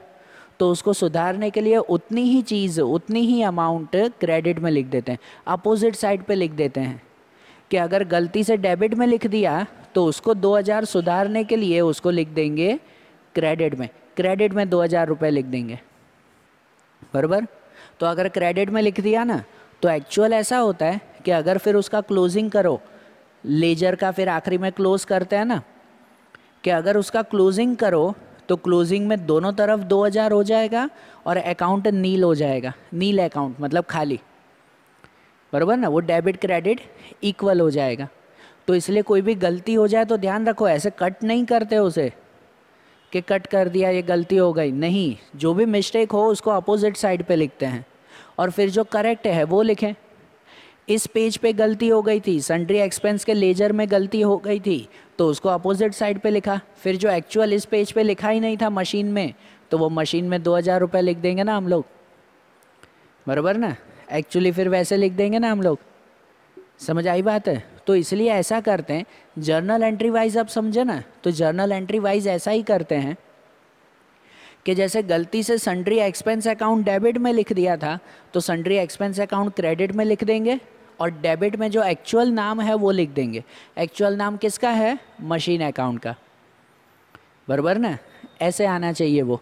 तो उसको सुधारने के लिए उतनी ही चीज़ उतनी ही अमाउंट क्रेडिट में लिख देते हैं अपोजिट साइड पे लिख देते हैं कि अगर गलती से डेबिट में लिख दिया तो उसको 2000 सुधारने के लिए उसको लिख देंगे क्रेडिट में क्रेडिट में दो हज़ार रुपये लिख देंगे बरबर तो अगर क्रेडिट में लिख दिया ना तो एक्चुअल ऐसा होता है कि अगर फिर उसका क्लोजिंग करो लेजर का फिर आखिरी में क्लोज करते हैं ना कि अगर उसका क्लोजिंग करो तो क्लोजिंग में दोनों तरफ 2000 हो जाएगा और अकाउंट नील हो जाएगा नील अकाउंट मतलब खाली बरबर ना वो डेबिट क्रेडिट इक्वल हो जाएगा तो इसलिए कोई भी गलती हो जाए तो ध्यान रखो ऐसे कट नहीं करते उसे कि कट कर दिया ये गलती हो गई नहीं जो भी मिस्टेक हो उसको अपोजिट साइड पे लिखते हैं और फिर जो करेक्ट है वो लिखें इस पेज पे गलती हो गई थी सन्ड्री एक्सपेंस के लेजर में गलती हो गई थी तो उसको अपोजिट साइड पे लिखा फिर जो एक्चुअल इस पेज पे लिखा ही नहीं था मशीन में तो वो मशीन में दो हज़ार रुपये लिख देंगे ना हम लोग बराबर ना एक्चुअली फिर वैसे लिख देंगे ना हम लोग समझ आई बात है तो इसलिए ऐसा करते हैं जर्नल एंट्री वाइज आप समझे ना तो जर्नल एंट्री वाइज ऐसा ही करते हैं कि जैसे गलती से सन्ड्री एक्सपेंस अकाउंट डेबिट में लिख दिया था तो सन्ड्री एक्सपेंस अकाउंट क्रेडिट में लिख देंगे और डेबिट में जो एक्चुअल नाम है वो लिख देंगे एक्चुअल नाम किसका है मशीन अकाउंट का बरबर ना ऐसे आना चाहिए वो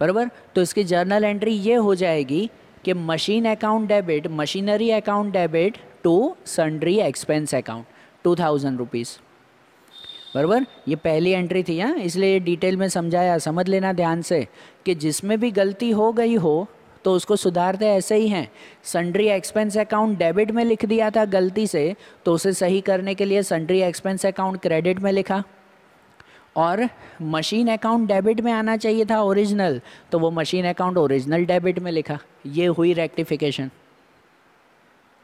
बरबर तो इसकी जर्नल एंट्री ये हो जाएगी कि machine account debit machinery account debit to sundry expense account two thousand rupees बरबर ये पहली एंट्री थी हाँ इसलिए डिटेल में समझाया समझ लेना ध्यान से कि जिसमें भी गलती हो गई हो तो उसको सुधारते ऐसे ही हैं सन्ड्री एक्सपेंस अकाउंट डेबिट में लिख दिया था गलती से तो उसे सही करने के लिए सन्ड्री एक्सपेंस अकाउंट क्रेडिट में लिखा और मशीन अकाउंट डेबिट में आना चाहिए था ओरिजिनल तो वो मशीन अकाउंट ओरिजिनल डेबिट में लिखा ये हुई रेक्टिफिकेशन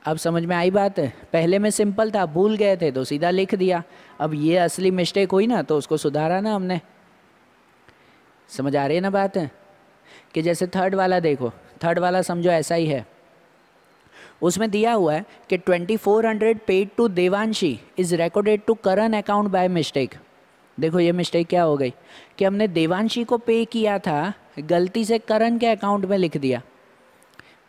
अब समझ में आई बात है पहले में सिंपल था भूल गए थे तो सीधा लिख दिया अब ये असली मिस्टेक हुई ना तो उसको सुधारा ना हमने समझ आ रही है ना बात है कि जैसे थर्ड वाला देखो थर्ड वाला समझो ऐसा ही है उसमें दिया हुआ है कि 2400 paid to Devanshi is recorded to Karan account by mistake देखो ये मिस्टेक क्या हो गई कि हमने देवांशी को पे किया था गलती से करण के अकाउंट में लिख दिया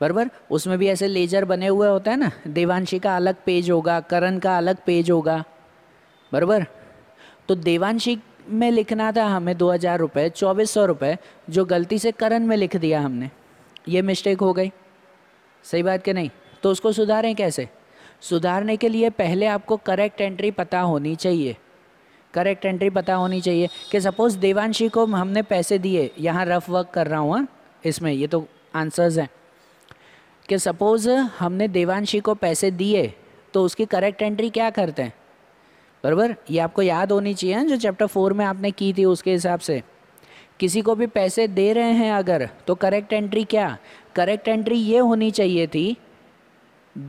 बरबर उसमें भी ऐसे लेजर बने हुए होते हैं ना देवांशी का अलग पेज होगा करण का अलग पेज होगा बरबर तो देवांशी में लिखना था हमें दो हज़ार रुपये चौबीस सौ रुपये जो गलती से करण में लिख दिया हमने ये मिस्टेक हो गई सही बात क्या नहीं तो उसको सुधारें कैसे सुधारने के लिए पहले आपको करेक्ट एंट्री पता होनी चाहिए करेक्ट एंट्री पता होनी चाहिए कि सपोज़ देवांशी को हमने पैसे दिए यहाँ रफ वर्क कर रहा हूँ हाँ? इसमें ये तो आंसर्स हैं कि सपोज़ हमने देवांशी को पैसे दिए तो उसकी करेक्ट एंट्री क्या करते हैं बरबर ये आपको याद होनी चाहिए जो चैप्टर फोर में आपने की थी उसके हिसाब से किसी को भी पैसे दे रहे हैं अगर तो करेक्ट एंट्री क्या करेक्ट एंट्री ये होनी चाहिए थी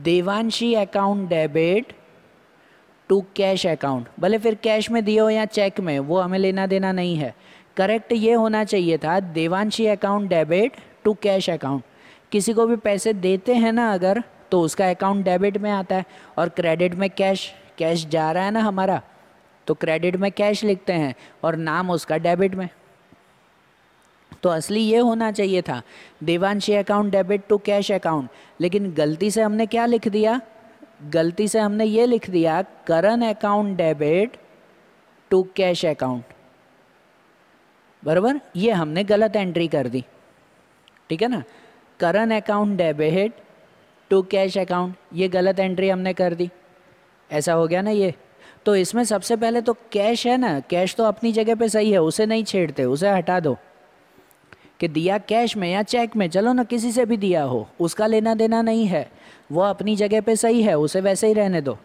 Devanshi account debit to cash account भले फिर कैश में दिए हो या चेक में वो हमें लेना देना नहीं है करेक्ट ये होना चाहिए था Devanshi account debit to cash account किसी को भी पैसे देते हैं ना अगर तो उसका अकाउंट डेबिट में आता है और क्रेडिट में कैश कैश जा रहा है ना हमारा तो क्रेडिट में कैश लिखते हैं और नाम उसका डेबिट में तो असली ये होना चाहिए था Devanshi account debit to cash account लेकिन गलती से हमने क्या लिख दिया गलती से हमने ये लिख दिया Karan account debit to cash account बराबर ये हमने गलत एंट्री कर दी ठीक है ना current account debit to cash account ये गलत एंट्री हमने कर दी ऐसा हो गया ना ये तो इसमें सबसे पहले तो कैश है ना कैश तो अपनी जगह पे सही है उसे नहीं छेड़ते उसे हटा दो कि दिया कैश में या चेक में चलो ना किसी से भी दिया हो उसका लेना देना नहीं है वो अपनी जगह पे सही है उसे वैसे ही रहने दो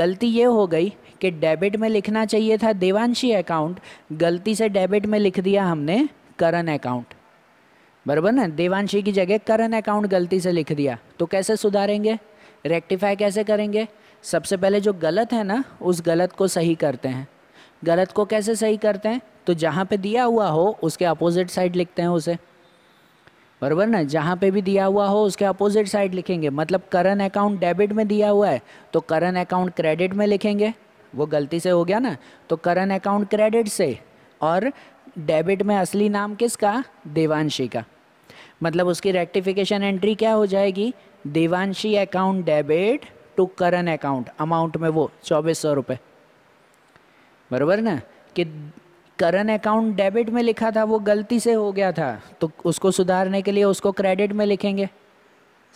गलती ये हो गई कि डेबिट में लिखना चाहिए था देवांशी अकाउंट गलती से डेबिट में लिख दिया हमने करण अकाउंट बरबर ना देवांशी की जगह करण अकाउंट गलती से लिख दिया तो कैसे सुधारेंगे रेक्टिफाई कैसे करेंगे सबसे पहले जो गलत है ना उस गलत को सही करते हैं गलत को कैसे सही करते हैं तो जहाँ पे दिया हुआ हो उसके अपोजिट साइड लिखते हैं उसे बरबर ना जहाँ पे भी दिया हुआ हो उसके अपोजिट साइड लिखेंगे मतलब करंट अकाउंट डेबिट में दिया हुआ है तो करंट अकाउंट क्रेडिट में लिखेंगे वो गलती से हो गया ना तो करंट अकाउंट क्रेडिट से और डेबिट में असली नाम किसका देवानशी का मतलब उसकी रेक्टिफिकेशन एंट्री क्या हो जाएगी Devanshi account debit to current account amount में वो चौबीस सौ रुपये बरबर ना कि करंट अकाउंट डेबिट में लिखा था वो गलती से हो गया था तो उसको सुधारने के लिए उसको क्रेडिट में लिखेंगे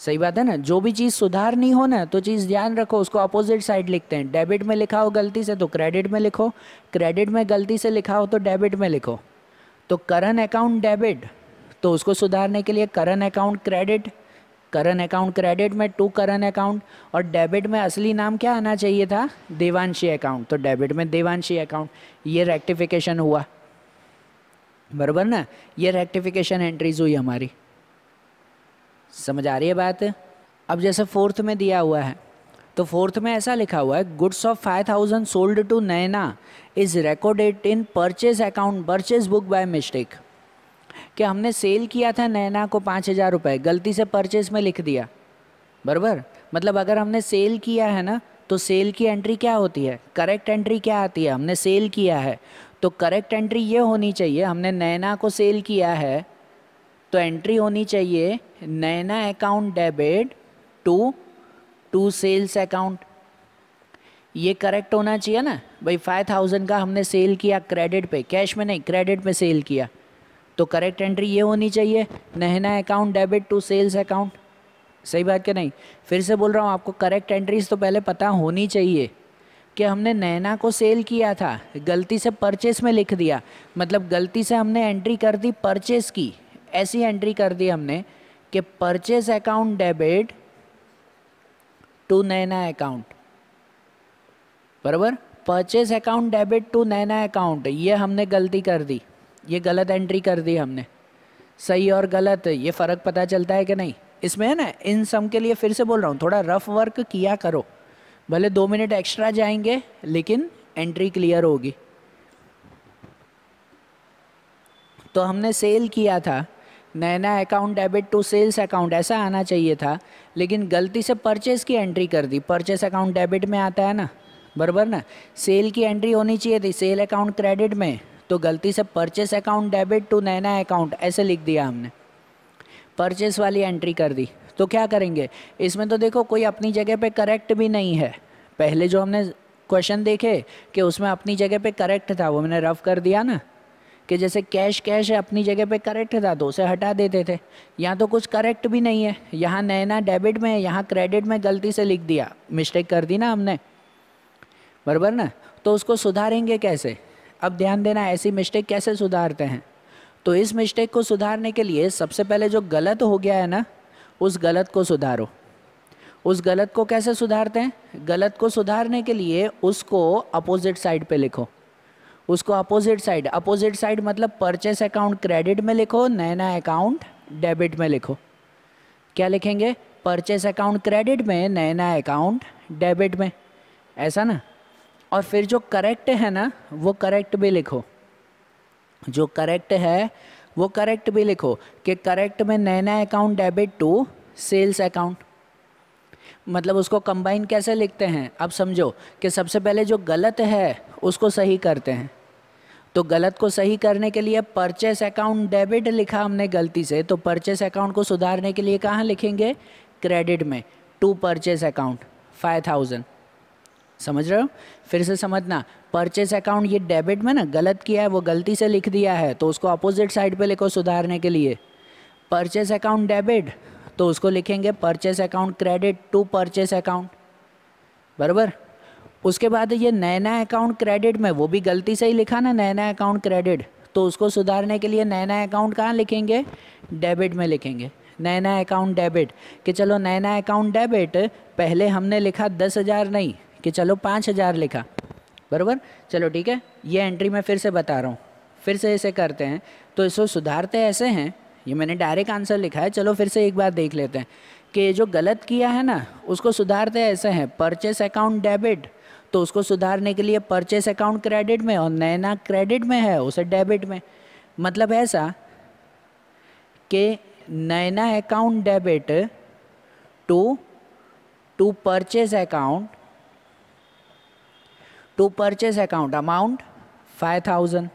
सही बात है ना जो भी चीज़ सुधार नहीं हो ना तो चीज़ ध्यान रखो उसको अपोजिट साइड लिखते हैं डेबिट में लिखा हो गलती से तो क्रेडिट में लिखो क्रेडिट में गलती से लिखा हो तो डेबिट में लिखो तो करंट अकाउंट डेबिट तो उसको सुधारने के लिए current account credit current account credit में टू करंट अकाउंट और डेबिट में असली नाम क्या आना चाहिए था देवांशी अकाउंट तो डेबिट में देवांशी अकाउंट ये रेक्टिफिकेशन हुआ बरबर ना ये रेक्टिफिकेशन एंट्रीज हुई हमारी समझ आ रही है बात अब जैसे फोर्थ में दिया हुआ है तो फोर्थ में ऐसा लिखा हुआ है goods of five thousand sold to Naina is recorded in purchase account purchase book by mistake कि हमने सेल किया था नैना को पाँच हज़ार रुपये गलती से परचेज में लिख दिया बरबर मतलब अगर हमने सेल किया है ना तो सेल की एंट्री क्या होती है करेक्ट एंट्री क्या आती है हमने सेल किया है तो करेक्ट एंट्री ये होनी चाहिए हमने नैना को सेल किया है तो एंट्री होनी चाहिए Naina account debit to to sales account ये करेक्ट होना चाहिए ना भाई फाइव थाउजेंड का हमने सेल किया क्रेडिट पे कैश में नहीं क्रेडिट में सेल किया तो करेक्ट एंट्री ये होनी चाहिए Naina account debit to sales account सही बात क्या नहीं फिर से बोल रहा हूँ आपको करेक्ट एंट्रीज तो पहले पता होनी चाहिए कि हमने नैना को सेल किया था गलती से परचेस में लिख दिया मतलब गलती से हमने एंट्री कर दी परचेस की ऐसी एंट्री कर दी हमने कि purchase account debit to Naina account बराबर purchase account debit to Naina account ये हमने गलती कर दी ये गलत एंट्री कर दी हमने सही और गलत ये फ़र्क पता चलता है कि नहीं इसमें है ना इन सम के लिए फिर से बोल रहा हूँ थोड़ा रफ वर्क किया करो भले दो मिनट एक्स्ट्रा जाएंगे लेकिन एंट्री क्लियर होगी तो हमने सेल किया था Naina account debit to sales account ऐसा आना चाहिए था लेकिन गलती से परचेज़ की एंट्री कर दी परचेस अकाउंट डेबिट में आता है ना बरबर ना सेल की एंट्री होनी चाहिए थी सेल अकाउंट क्रेडिट में तो गलती से purchase account debit to Naina account ऐसे लिख दिया हमने परचेस वाली एंट्री कर दी तो क्या करेंगे इसमें तो देखो कोई अपनी जगह पे करेक्ट भी नहीं है पहले जो हमने क्वेश्चन देखे कि उसमें अपनी जगह पे करेक्ट था वो मैंने रफ़ कर दिया ना कि जैसे कैश कैश है अपनी जगह पे करेक्ट था तो उसे हटा देते थे यहाँ तो कुछ करेक्ट भी नहीं है यहाँ नैना डेबिट में यहाँ क्रेडिट में गलती से लिख दिया मिस्टेक कर दी ना हमने बरबर ना तो उसको सुधारेंगे कैसे अब ध्यान देना ऐसी मिस्टेक कैसे सुधारते हैं तो इस मिस्टेक को सुधारने के लिए सबसे पहले जो गलत हो गया है ना उस गलत को सुधारो उस गलत को कैसे सुधारते हैं गलत को सुधारने के लिए उसको अपोजिट साइड पे लिखो उसको अपोजिट साइड अपोजिट साइड मतलब परचेस अकाउंट क्रेडिट में लिखो नया नया अकाउंट डेबिट में लिखो क्या लिखेंगे परचेस अकाउंट क्रेडिट में नया नया अकाउंट डेबिट में ऐसा ना और फिर जो करेक्ट है ना वो करेक्ट भी लिखो जो करेक्ट है वो करेक्ट भी लिखो कि करेक्ट में Naina account debit to sales account मतलब उसको कंबाइन कैसे लिखते हैं अब समझो कि सबसे पहले जो गलत है उसको सही करते हैं तो गलत को सही करने के लिए परचेस अकाउंट डेबिट लिखा हमने गलती से तो परचेस अकाउंट को सुधारने के लिए कहाँ लिखेंगे क्रेडिट में to purchase account five thousand समझ रहे हो फिर से समझना परचेस अकाउंट ये डेबिट में ना गलत किया है वो गलती से लिख दिया है तो उसको अपोजिट साइड पे लिखो सुधारने के लिए परचेस अकाउंट डेबिट तो उसको लिखेंगे purchase account credit to purchase account बराबर उसके बाद ये नैना अकाउंट क्रेडिट में वो भी गलती से ही लिखा ना नैना अकाउंट क्रेडिट तो उसको सुधारने के लिए नैना अकाउंट कहाँ लिखेंगे डेबिट में लिखेंगे नैना अकाउंट डेबिट कि चलो नैना अकाउंट डेबिट पहले हमने लिखा दस हज़ार नहीं कि चलो पाँच हज़ार लिखा बरोबर चलो ठीक है ये एंट्री मैं फिर से बता रहा हूँ फिर से ऐसे करते हैं तो इसको सुधारते ऐसे हैं ये मैंने डायरेक्ट आंसर लिखा है चलो फिर से एक बार देख लेते हैं कि जो गलत किया है ना उसको सुधारते ऐसे हैं परचेस अकाउंट डेबिट तो उसको सुधारने के लिए परचेस अकाउंट क्रेडिट में और नैना क्रेडिट में है उसे डेबिट में मतलब ऐसा कि Naina account debit to to purchase account to purchase account amount five thousand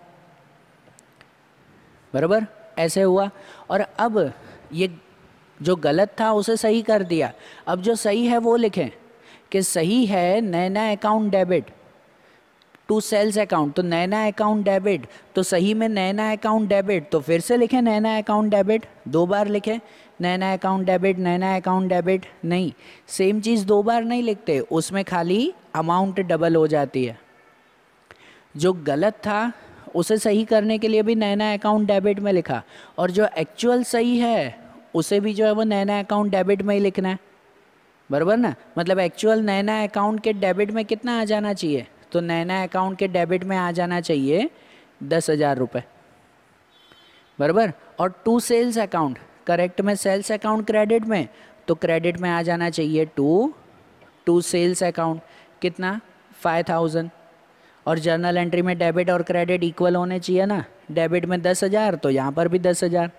बराबर ऐसे हुआ और अब ये जो गलत था उसे सही कर दिया अब जो सही है वो लिखें कि सही है Naina account debit to sales account तो नैना अकाउंट डेबिट तो सही में नैना अकाउंट डेबिट तो फिर से लिखें नैना अकाउंट डेबिट दो बार लिखें Naina account debit Naina account debit नहीं सेम चीज़ दो बार नहीं लिखते उसमें खाली अमाउंट डबल हो जाती है जो गलत था उसे सही करने के लिए भी नया नया अकाउंट डेबिट में लिखा और जो एक्चुअल सही है उसे भी जो है वो नया नया अकाउंट डेबिट में ही लिखना है बरबर ना मतलब एक्चुअल नया नया अकाउंट के डेबिट में कितना आ जाना चाहिए तो नया नया अकाउंट के डेबिट में आ जाना चाहिए दस हज़ार रुपये बराबर और टू सेल्स अकाउंट करेक्ट में सेल्स अकाउंट क्रेडिट में तो क्रेडिट में आ जाना चाहिए टू टू सेल्स अकाउंट कितना फाइव थाउजेंड और जर्नल एंट्री में डेबिट और क्रेडिट इक्वल होने चाहिए ना डेबिट में दस हज़ार तो यहाँ पर भी दस हज़ार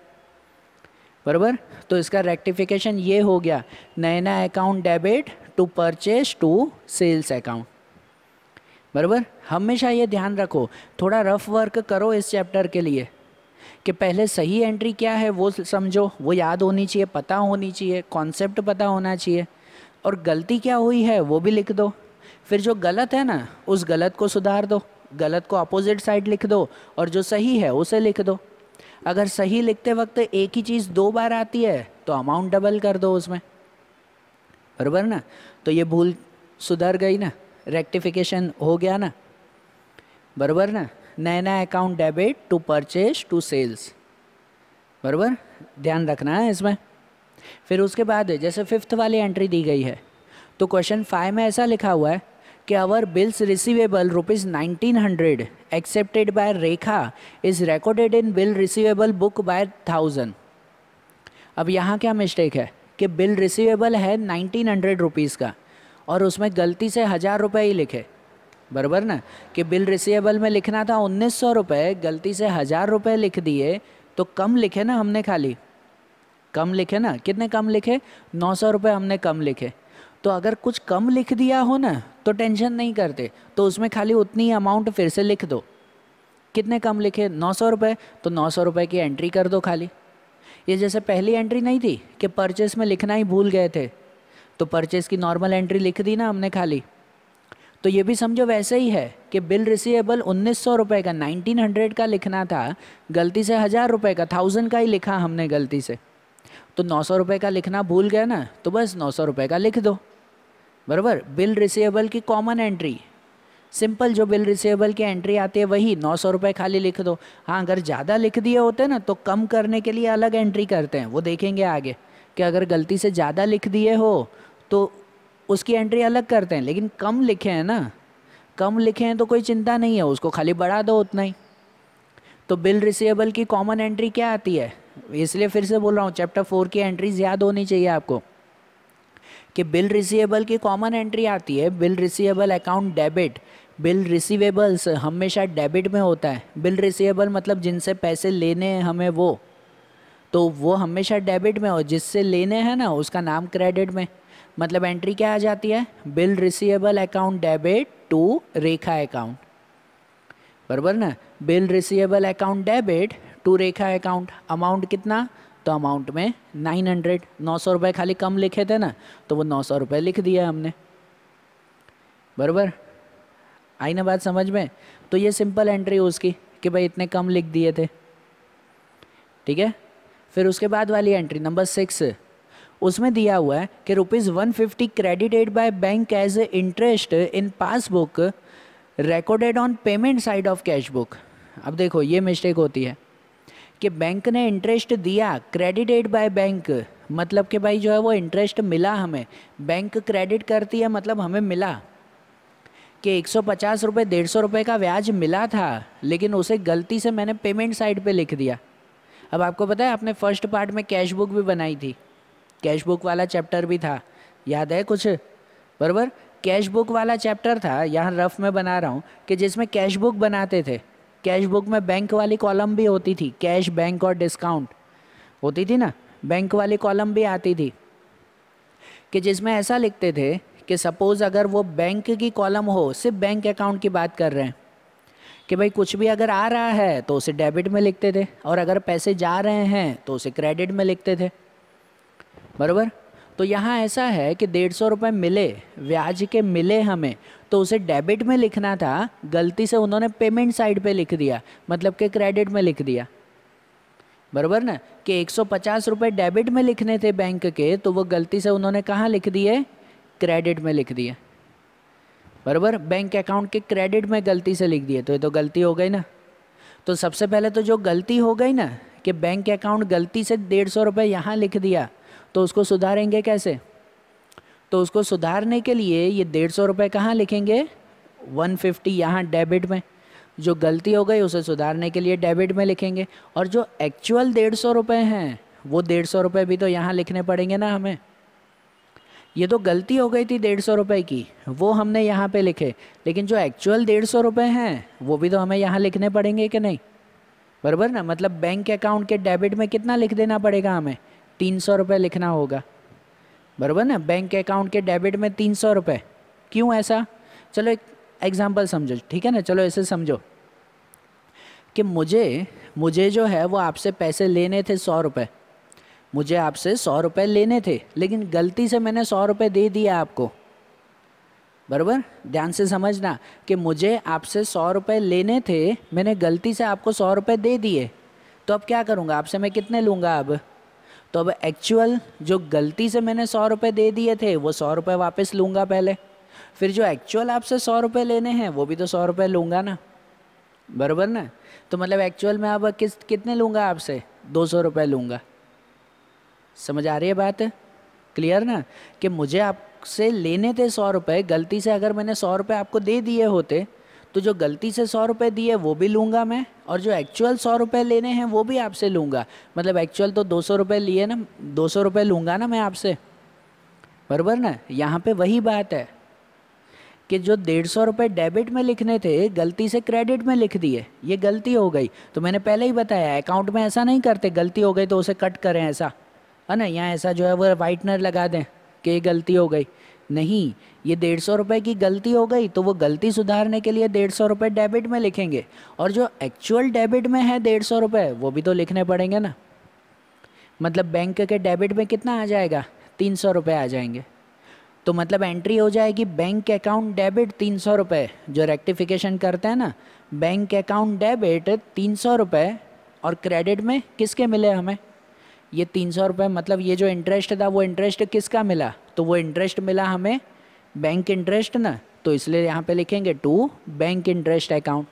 बरबर तो इसका रेक्टिफिकेशन ये हो गया नया account debit to purchase to sales account बरबर हमेशा ये ध्यान रखो थोड़ा रफ वर्क करो इस चैप्टर के लिए कि पहले सही एंट्री क्या है वो समझो वो याद होनी चाहिए पता होनी चाहिए कॉन्सेप्ट पता होना चाहिए और गलती क्या हुई है वो भी लिख दो फिर जो गलत है ना उस गलत को सुधार दो गलत को अपोजिट साइड लिख दो और जो सही है उसे लिख दो अगर सही लिखते वक्त एक ही चीज़ दो बार आती है तो अमाउंट डबल कर दो उसमें बरबर ना तो ये भूल सुधर गई ना रेक्टिफिकेशन हो गया ना बरबर ना नया नया account debit to purchase to sales बरबर ध्यान रखना है इसमें फिर उसके बाद जैसे फिफ्थ वाली एंट्री दी गई है तो क्वेश्चन फाइव में ऐसा लिखा हुआ है कि bills receivable rupees nineteen hundred accepted by Rekha is recorded in bill receivable book by thousand अब यहाँ क्या मिस्टेक है कि बिल रिसीवेबल है नाइनटीन हंड्रेड रुपीज़ का और उसमें गलती से हज़ार रुपये ही लिखे बराबर ना कि बिल रिसीवेबल में लिखना था उन्नीस सौ रुपये गलती से हज़ार रुपये लिख दिए तो कम लिखे ना हमने खाली कम लिखे ना कितने कम लिखे नौ सौ रुपये हमने कम लिखे तो अगर कुछ कम लिख दिया हो ना तो टेंशन नहीं करते तो उसमें खाली उतनी अमाउंट फिर से लिख दो कितने कम लिखे नौ सौ रुपये तो नौ सौ रुपये की एंट्री कर दो खाली ये जैसे पहली एंट्री नहीं थी कि परचेस में लिखना ही भूल गए थे तो परचेस की नॉर्मल एंट्री लिख दी ना हमने खाली तो ये भी समझो वैसे ही है कि बिल रिसीवेबल उन्नीस सौ रुपये का नाइनटीन हंड्रेड का लिखना था गलती से हज़ार रुपये का थाउजेंड का ही लिखा हमने गलती से तो नौ सौ रुपये का लिखना भूल गया ना तो बस नौ सौ रुपये का लिख दो बराबर बिल रिसीवेबल की कॉमन एंट्री सिंपल जो बिल रिसीवेबल की एंट्री आती है वही नौ सौ रुपये खाली लिख दो हाँ अगर ज़्यादा लिख दिए होते ना तो कम करने के लिए अलग एंट्री करते हैं वो देखेंगे आगे कि अगर गलती से ज़्यादा लिख दिए हो तो उसकी एंट्री अलग करते हैं लेकिन कम लिखे हैं ना कम लिखे हैं तो कोई चिंता नहीं है उसको खाली बढ़ा दो उतना ही तो बिल रिसीवेबल की कॉमन एंट्री क्या आती है इसलिए फिर से बोल रहा हूँ चैप्टर फोर की एंट्री ज़्यादा होनी चाहिए आपको कि बिल रिसीवेबल की कॉमन एंट्री आती है bill receivable account debit bill receivables हमेशा डेबिट में होता है बिल रिसीवेबल मतलब जिनसे पैसे लेने हैं हमें वो तो वो हमेशा डेबिट में हो जिससे लेने हैं ना उसका नाम क्रेडिट में मतलब एंट्री क्या आ जाती है bill receivable account debit to Rekha account बरबर ना bill receivable account debit to Rekha account amount कितना तो अमाउंट में नाइन हंड्रेड नौ सौ रुपये खाली कम लिखे थे ना तो वो नौ सौ रुपये लिख दिया हमने बरबर आई ना बात समझ में तो ये सिंपल एंट्री उसकी कि भाई इतने कम लिख दिए थे ठीक है फिर उसके बाद वाली एंट्री नंबर सिक्स उसमें दिया हुआ है कि rupees one fifty credited by bank as interest in passbook recorded on payment side of cash book अब देखो ये मिस्टेक होती है कि बैंक ने इंटरेस्ट दिया क्रेडिटेड बाय बैंक मतलब कि भाई जो है वो इंटरेस्ट मिला हमें बैंक क्रेडिट करती है मतलब हमें मिला कि एक सौ पचास रुपये डेढ़ सौ रुपये का ब्याज मिला था लेकिन उसे गलती से मैंने पेमेंट साइड पे लिख दिया अब आपको पता है आपने फर्स्ट पार्ट में कैश बुक भी बनाई थी कैश बुक वाला चैप्टर भी था याद है कुछ बरबर कैश बुक वाला चैप्टर था यहाँ रफ में बना रहा हूँ कि जिसमें कैश बुक बनाते थे कैश बुक में बैंक वाली कॉलम भी होती थी कैश बैंक और डिस्काउंट होती थी ना बैंक वाली कॉलम भी आती थी कि जिसमें ऐसा लिखते थे कि सपोज़ अगर वो बैंक की कॉलम हो सिर्फ बैंक अकाउंट की बात कर रहे हैं कि भाई कुछ भी अगर आ रहा है तो उसे डेबिट में लिखते थे और अगर पैसे जा रहे हैं तो उसे क्रेडिट में लिखते थे बराबर तो यहाँ ऐसा है कि डेढ़ सौ रुपये मिले ब्याज के मिले हमें तो उसे डेबिट में लिखना था गलती से उन्होंने पेमेंट साइड पे लिख दिया मतलब कि क्रेडिट में लिख दिया बरबर ना कि एक सौ डेबिट में लिखने थे बैंक के तो वो गलती से उन्होंने कहाँ लिख दिए क्रेडिट में लिख दिए बरबर बैंक अकाउंट के क्रेडिट में गलती से लिख दिए तो ये तो गलती हो गई ना तो सबसे पहले तो जो गलती हो गई ना कि बैंक अकाउंट गलती से डेढ़ सौ रुपये यहाँ लिख दिया तो उसको सुधारेंगे कैसे तो उसको सुधारने के लिए ये डेढ़ सौ रुपये कहाँ लिखेंगे वन फिफ्टी यहाँ डेबिट में जो गलती हो गई उसे सुधारने के लिए डेबिट में लिखेंगे और जो एक्चुअल डेढ़ सौ रुपये हैं वो डेढ़ सौ रुपये भी तो यहाँ लिखने पड़ेंगे ना हमें ये तो गलती हो गई थी डेढ़ सौ रुपये की वो हमने यहाँ पे लिखे लेकिन जो एक्चुअल डेढ़ सौ रुपये हैं वो भी तो हमें यहाँ लिखने पड़ेंगे कि नहीं बराबर ना मतलब बैंक अकाउंट के डेबिट में कितना लिख देना पड़ेगा हमें तीन सौ रुपये लिखना होगा बराबर ना बैंक अकाउंट के डेबिट में तीन सौ रुपये क्यों ऐसा चलो एक एग्जाम्पल समझो ठीक है ना चलो ऐसे समझो कि मुझे मुझे जो है वो आपसे पैसे लेने थे सौ रुपये मुझे आपसे सौ रुपये लेने थे लेकिन गलती से मैंने सौ रुपये दे दिया आपको बराबर ध्यान से समझना कि मुझे आपसे सौ रुपये लेने थे मैंने गलती से आपको सौ रुपये दे दिए तो अब क्या करूँगा आपसे मैं कितने लूँगा अब तो अब एक्चुअल जो गलती से मैंने सौ रुपये दे दिए थे वो सौ रुपये वापस लूँगा पहले फिर जो एक्चुअल आपसे सौ रुपये लेने हैं वो भी तो सौ रुपये लूँगा ना बराबर ना तो मतलब एक्चुअल मैं अब किस कितने लूँगा आपसे दो सौ रुपये लूँगा समझ आ रही है बात क्लियर ना कि मुझे आपसे लेने थे सौ रुपये गलती से अगर मैंने सौ रुपये आपको दे दिए होते तो जो गलती से सौ रुपये दिए वो भी लूँगा मैं और जो एक्चुअल सौ रुपये लेने हैं वो भी आपसे लूँगा मतलब एक्चुअल तो दो सौ रुपये लिए ना दो सौ रुपये लूँगा ना मैं आपसे बरबर ना यहाँ पे वही बात है कि जो डेढ़ सौ रुपये डेबिट में लिखने थे गलती से क्रेडिट में लिख दिए ये गलती हो गई तो मैंने पहले ही बताया अकाउंट में ऐसा नहीं करते गलती हो गई तो उसे कट करें ऐसा है ना यहाँ ऐसा जो है वो वाइटनर लगा दें कि ये गलती हो गई नहीं ये डेढ़ सौ रुपये की गलती हो गई तो वो गलती सुधारने के लिए डेढ़ सौ रुपये डेबिट में लिखेंगे और जो एक्चुअल डेबिट में है डेढ़ सौ रुपये वो भी तो लिखने पड़ेंगे ना मतलब बैंक के डेबिट में कितना आ जाएगा तीन सौ रुपये आ जाएंगे तो मतलब एंट्री हो जाएगी बैंक अकाउंट डेबिट तीन सौ रुपये जो रेक्टिफिकेशन करते हैं ना बैंक अकाउंट डेबिट तीन सौ रुपये और क्रेडिट में किसके मिले हमें ये तीन सौ रुपये मतलब ये जो इंटरेस्ट था वो इंटरेस्ट किसका मिला तो वो इंटरेस्ट मिला हमें बैंक इंटरेस्ट ना तो इसलिए यहाँ पे लिखेंगे टू बैंक इंटरेस्ट अकाउंट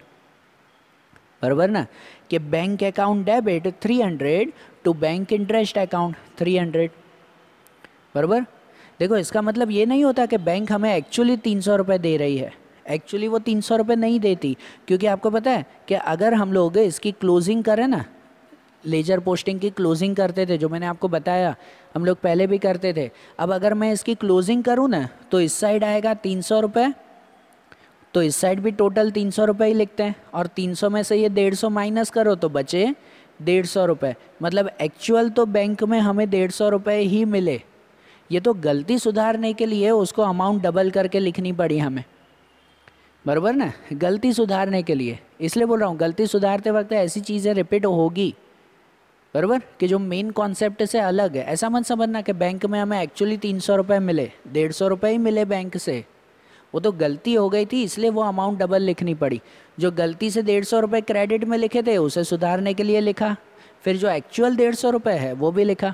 बरबर ना कि bank account debit three hundred to bank interest account three hundred बरबर देखो इसका मतलब ये नहीं होता कि बैंक हमें एक्चुअली तीन सौ रुपये दे रही है एक्चुअली वो तीन सौ रुपये नहीं देती क्योंकि आपको पता है कि अगर हम लोग इसकी क्लोजिंग करें ना लेज़र पोस्टिंग की क्लोजिंग करते थे जो मैंने आपको बताया हम लोग पहले भी करते थे अब अगर मैं इसकी क्लोजिंग करूँ ना तो इस साइड आएगा तीन सौ रुपये तो इस साइड भी टोटल तीन सौ रुपये ही लिखते हैं और तीन सौ में से ये डेढ़ सौ माइनस करो तो बचे डेढ़ सौ रुपये मतलब एक्चुअल तो बैंक में हमें डेढ़ सौ रुपये ही मिले ये तो गलती सुधारने के लिए उसको अमाउंट डबल करके लिखनी पड़ी हमें बरबर ना गलती सुधारने के लिए इसलिए बोल रहा हूँ गलती सुधारते वक्त ऐसी चीज़ें रिपीट होगी बरबर कि जो मेन कॉन्सेप्ट से अलग है ऐसा मत समझना कि बैंक में हमें एक्चुअली तीन सौ रुपये मिले डेढ़ सौ रुपये ही मिले बैंक से वो तो गलती हो गई थी इसलिए वो अमाउंट डबल लिखनी पड़ी जो गलती से डेढ़ सौ रुपये क्रेडिट में लिखे थे उसे सुधारने के लिए लिखा फिर जो एक्चुअल डेढ़ सौ रुपये है वो भी लिखा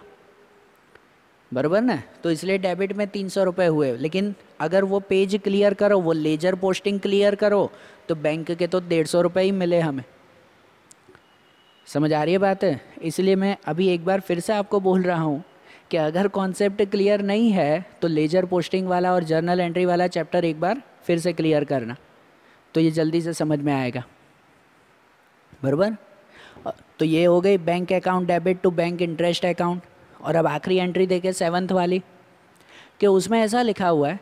बरबर ना तो इसलिए डेबिट में तीन सौ रुपये हुए लेकिन अगर वो पेज क्लियर करो वो लेजर पोस्टिंग क्लियर करो तो बैंक के तो डेढ़ सौ रुपये ही मिले हमें समझ आ रही है बात है इसलिए मैं अभी एक बार फिर से आपको बोल रहा हूँ कि अगर कॉन्सेप्ट क्लियर नहीं है तो लेजर पोस्टिंग वाला और जर्नल एंट्री वाला चैप्टर एक बार फिर से क्लियर करना तो ये जल्दी से समझ में आएगा बरबर तो ये हो गई bank account debit to bank interest account और अब आखिरी एंट्री देखे सेवन्थ वाली कि उसमें ऐसा लिखा हुआ है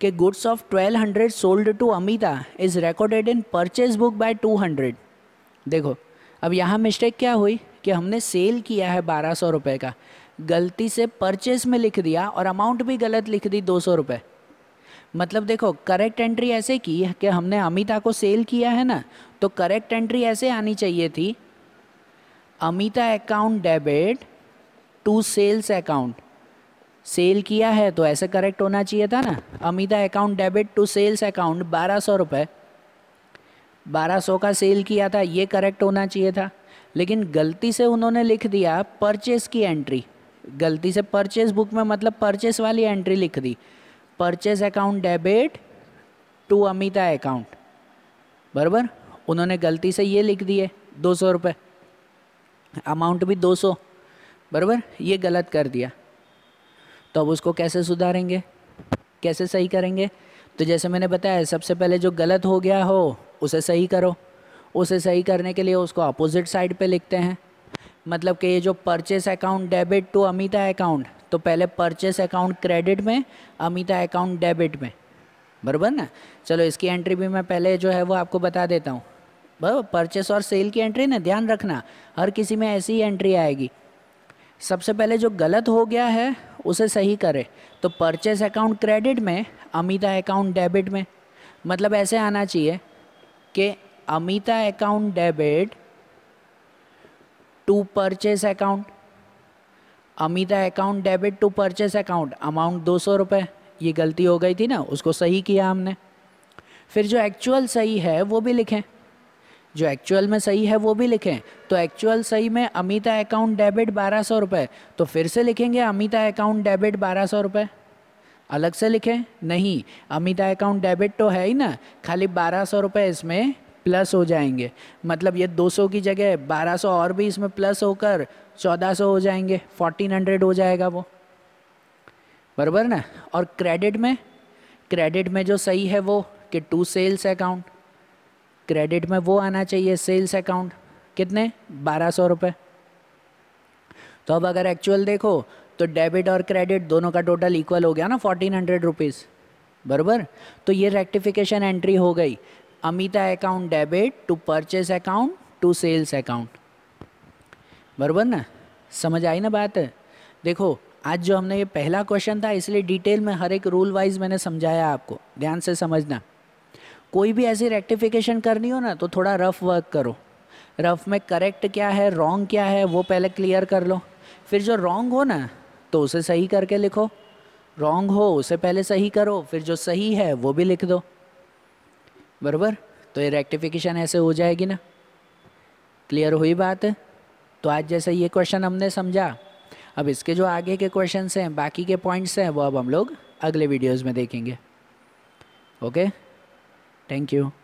कि goods of 1200 sold to Amita is recorded in purchase book by 200 देखो अब यहाँ मिस्टेक क्या हुई कि हमने सेल किया है बारह सौ रुपये का गलती से परचेस में लिख दिया और अमाउंट भी गलत लिख दी दो सौ रुपये मतलब देखो करेक्ट एंट्री ऐसे की कि हमने अमिता को सेल किया है ना तो करेक्ट एंट्री ऐसे आनी चाहिए थी Amita account debit to sales account sale किया है तो ऐसे करेक्ट होना चाहिए था ना Amita account debit to sales account बारह सौ रुपये 1200 का सेल किया था ये करेक्ट होना चाहिए था लेकिन गलती से उन्होंने लिख दिया परचेस की एंट्री गलती से परचेस बुक में मतलब परचेस वाली एंट्री लिख दी purchase account debit to Amita account बराबर उन्होंने गलती से ये लिख दिए दो सौ रुपये अमाउंट भी दो सौ बराबर ये गलत कर दिया तो अब उसको कैसे सुधारेंगे कैसे सही करेंगे तो जैसे मैंने बताया सबसे पहले जो गलत हो गया हो उसे सही करो उसे सही करने के लिए उसको अपोजिट साइड पे लिखते हैं मतलब कि ये जो purchase account debit to Amita account तो पहले परचेस अकाउंट क्रेडिट में अमिता अकाउंट डेबिट में बरबर ना चलो इसकी एंट्री भी मैं पहले जो है वो आपको बता देता हूँ परचेस और सेल की एंट्री ना ध्यान रखना हर किसी में ऐसी ही एंट्री आएगी सबसे पहले जो गलत हो गया है उसे सही करें तो परचेस अकाउंट क्रेडिट में अमिता अकाउंट डेबिट में मतलब ऐसे आना चाहिए के Amita account debit to purchase account Amita account debit to purchase account amount दो सौ रुपये ये गलती हो गई थी ना उसको सही किया हमने फिर जो एक्चुअल सही है वो भी लिखें जो एक्चुअल में सही है वो भी लिखें तो एक्चुअल सही में अमिता अकाउंट डेबिट बारह सौ रुपये तो फिर से लिखेंगे अमिता अकाउंट डेबिट बारह सौ रुपये अलग से लिखें नहीं अमिता अकाउंट डेबिट तो है ही ना खाली बारह सौ रुपये इसमें प्लस हो जाएंगे मतलब ये 200 की जगह 1200 और भी इसमें प्लस होकर 1400 हो जाएंगे 1400 हो जाएगा वो बराबर ना और क्रेडिट में क्रेडिट में जो सही है वो कि टू सेल्स अकाउंट क्रेडिट में वो आना चाहिए सेल्स अकाउंट कितने बारह सौ रुपये तो अब अगर एक्चुअल देखो तो डेबिट और क्रेडिट दोनों का टोटल इक्वल हो गया ना फोर्टीन हंड्रेड रुपीज़ बरबर तो ये रेक्टिफिकेशन एंट्री हो गई Amita account debit to purchase account to sales account बरबर ना समझ आई ना बात देखो आज जो हमने ये पहला क्वेश्चन था इसलिए डिटेल में हर एक रूल वाइज मैंने समझाया आपको ध्यान से समझना कोई भी ऐसी रेक्टिफिकेशन करनी हो ना तो थोड़ा रफ वर्क करो रफ में करेक्ट क्या है रॉन्ग क्या है वो पहले क्लियर कर लो फिर जो रॉन्ग हो ना तो उसे सही करके लिखो रॉन्ग हो उसे पहले सही करो फिर जो सही है वो भी लिख दो बरबर तो ये रेक्टिफिकेशन ऐसे हो जाएगी ना क्लियर हुई बात तो आज जैसे ये क्वेश्चन हमने समझा अब इसके जो आगे के क्वेश्चन हैं बाकी के पॉइंट्स हैं वो अब हम लोग अगले वीडियोज़ में देखेंगे ओके थैंक यू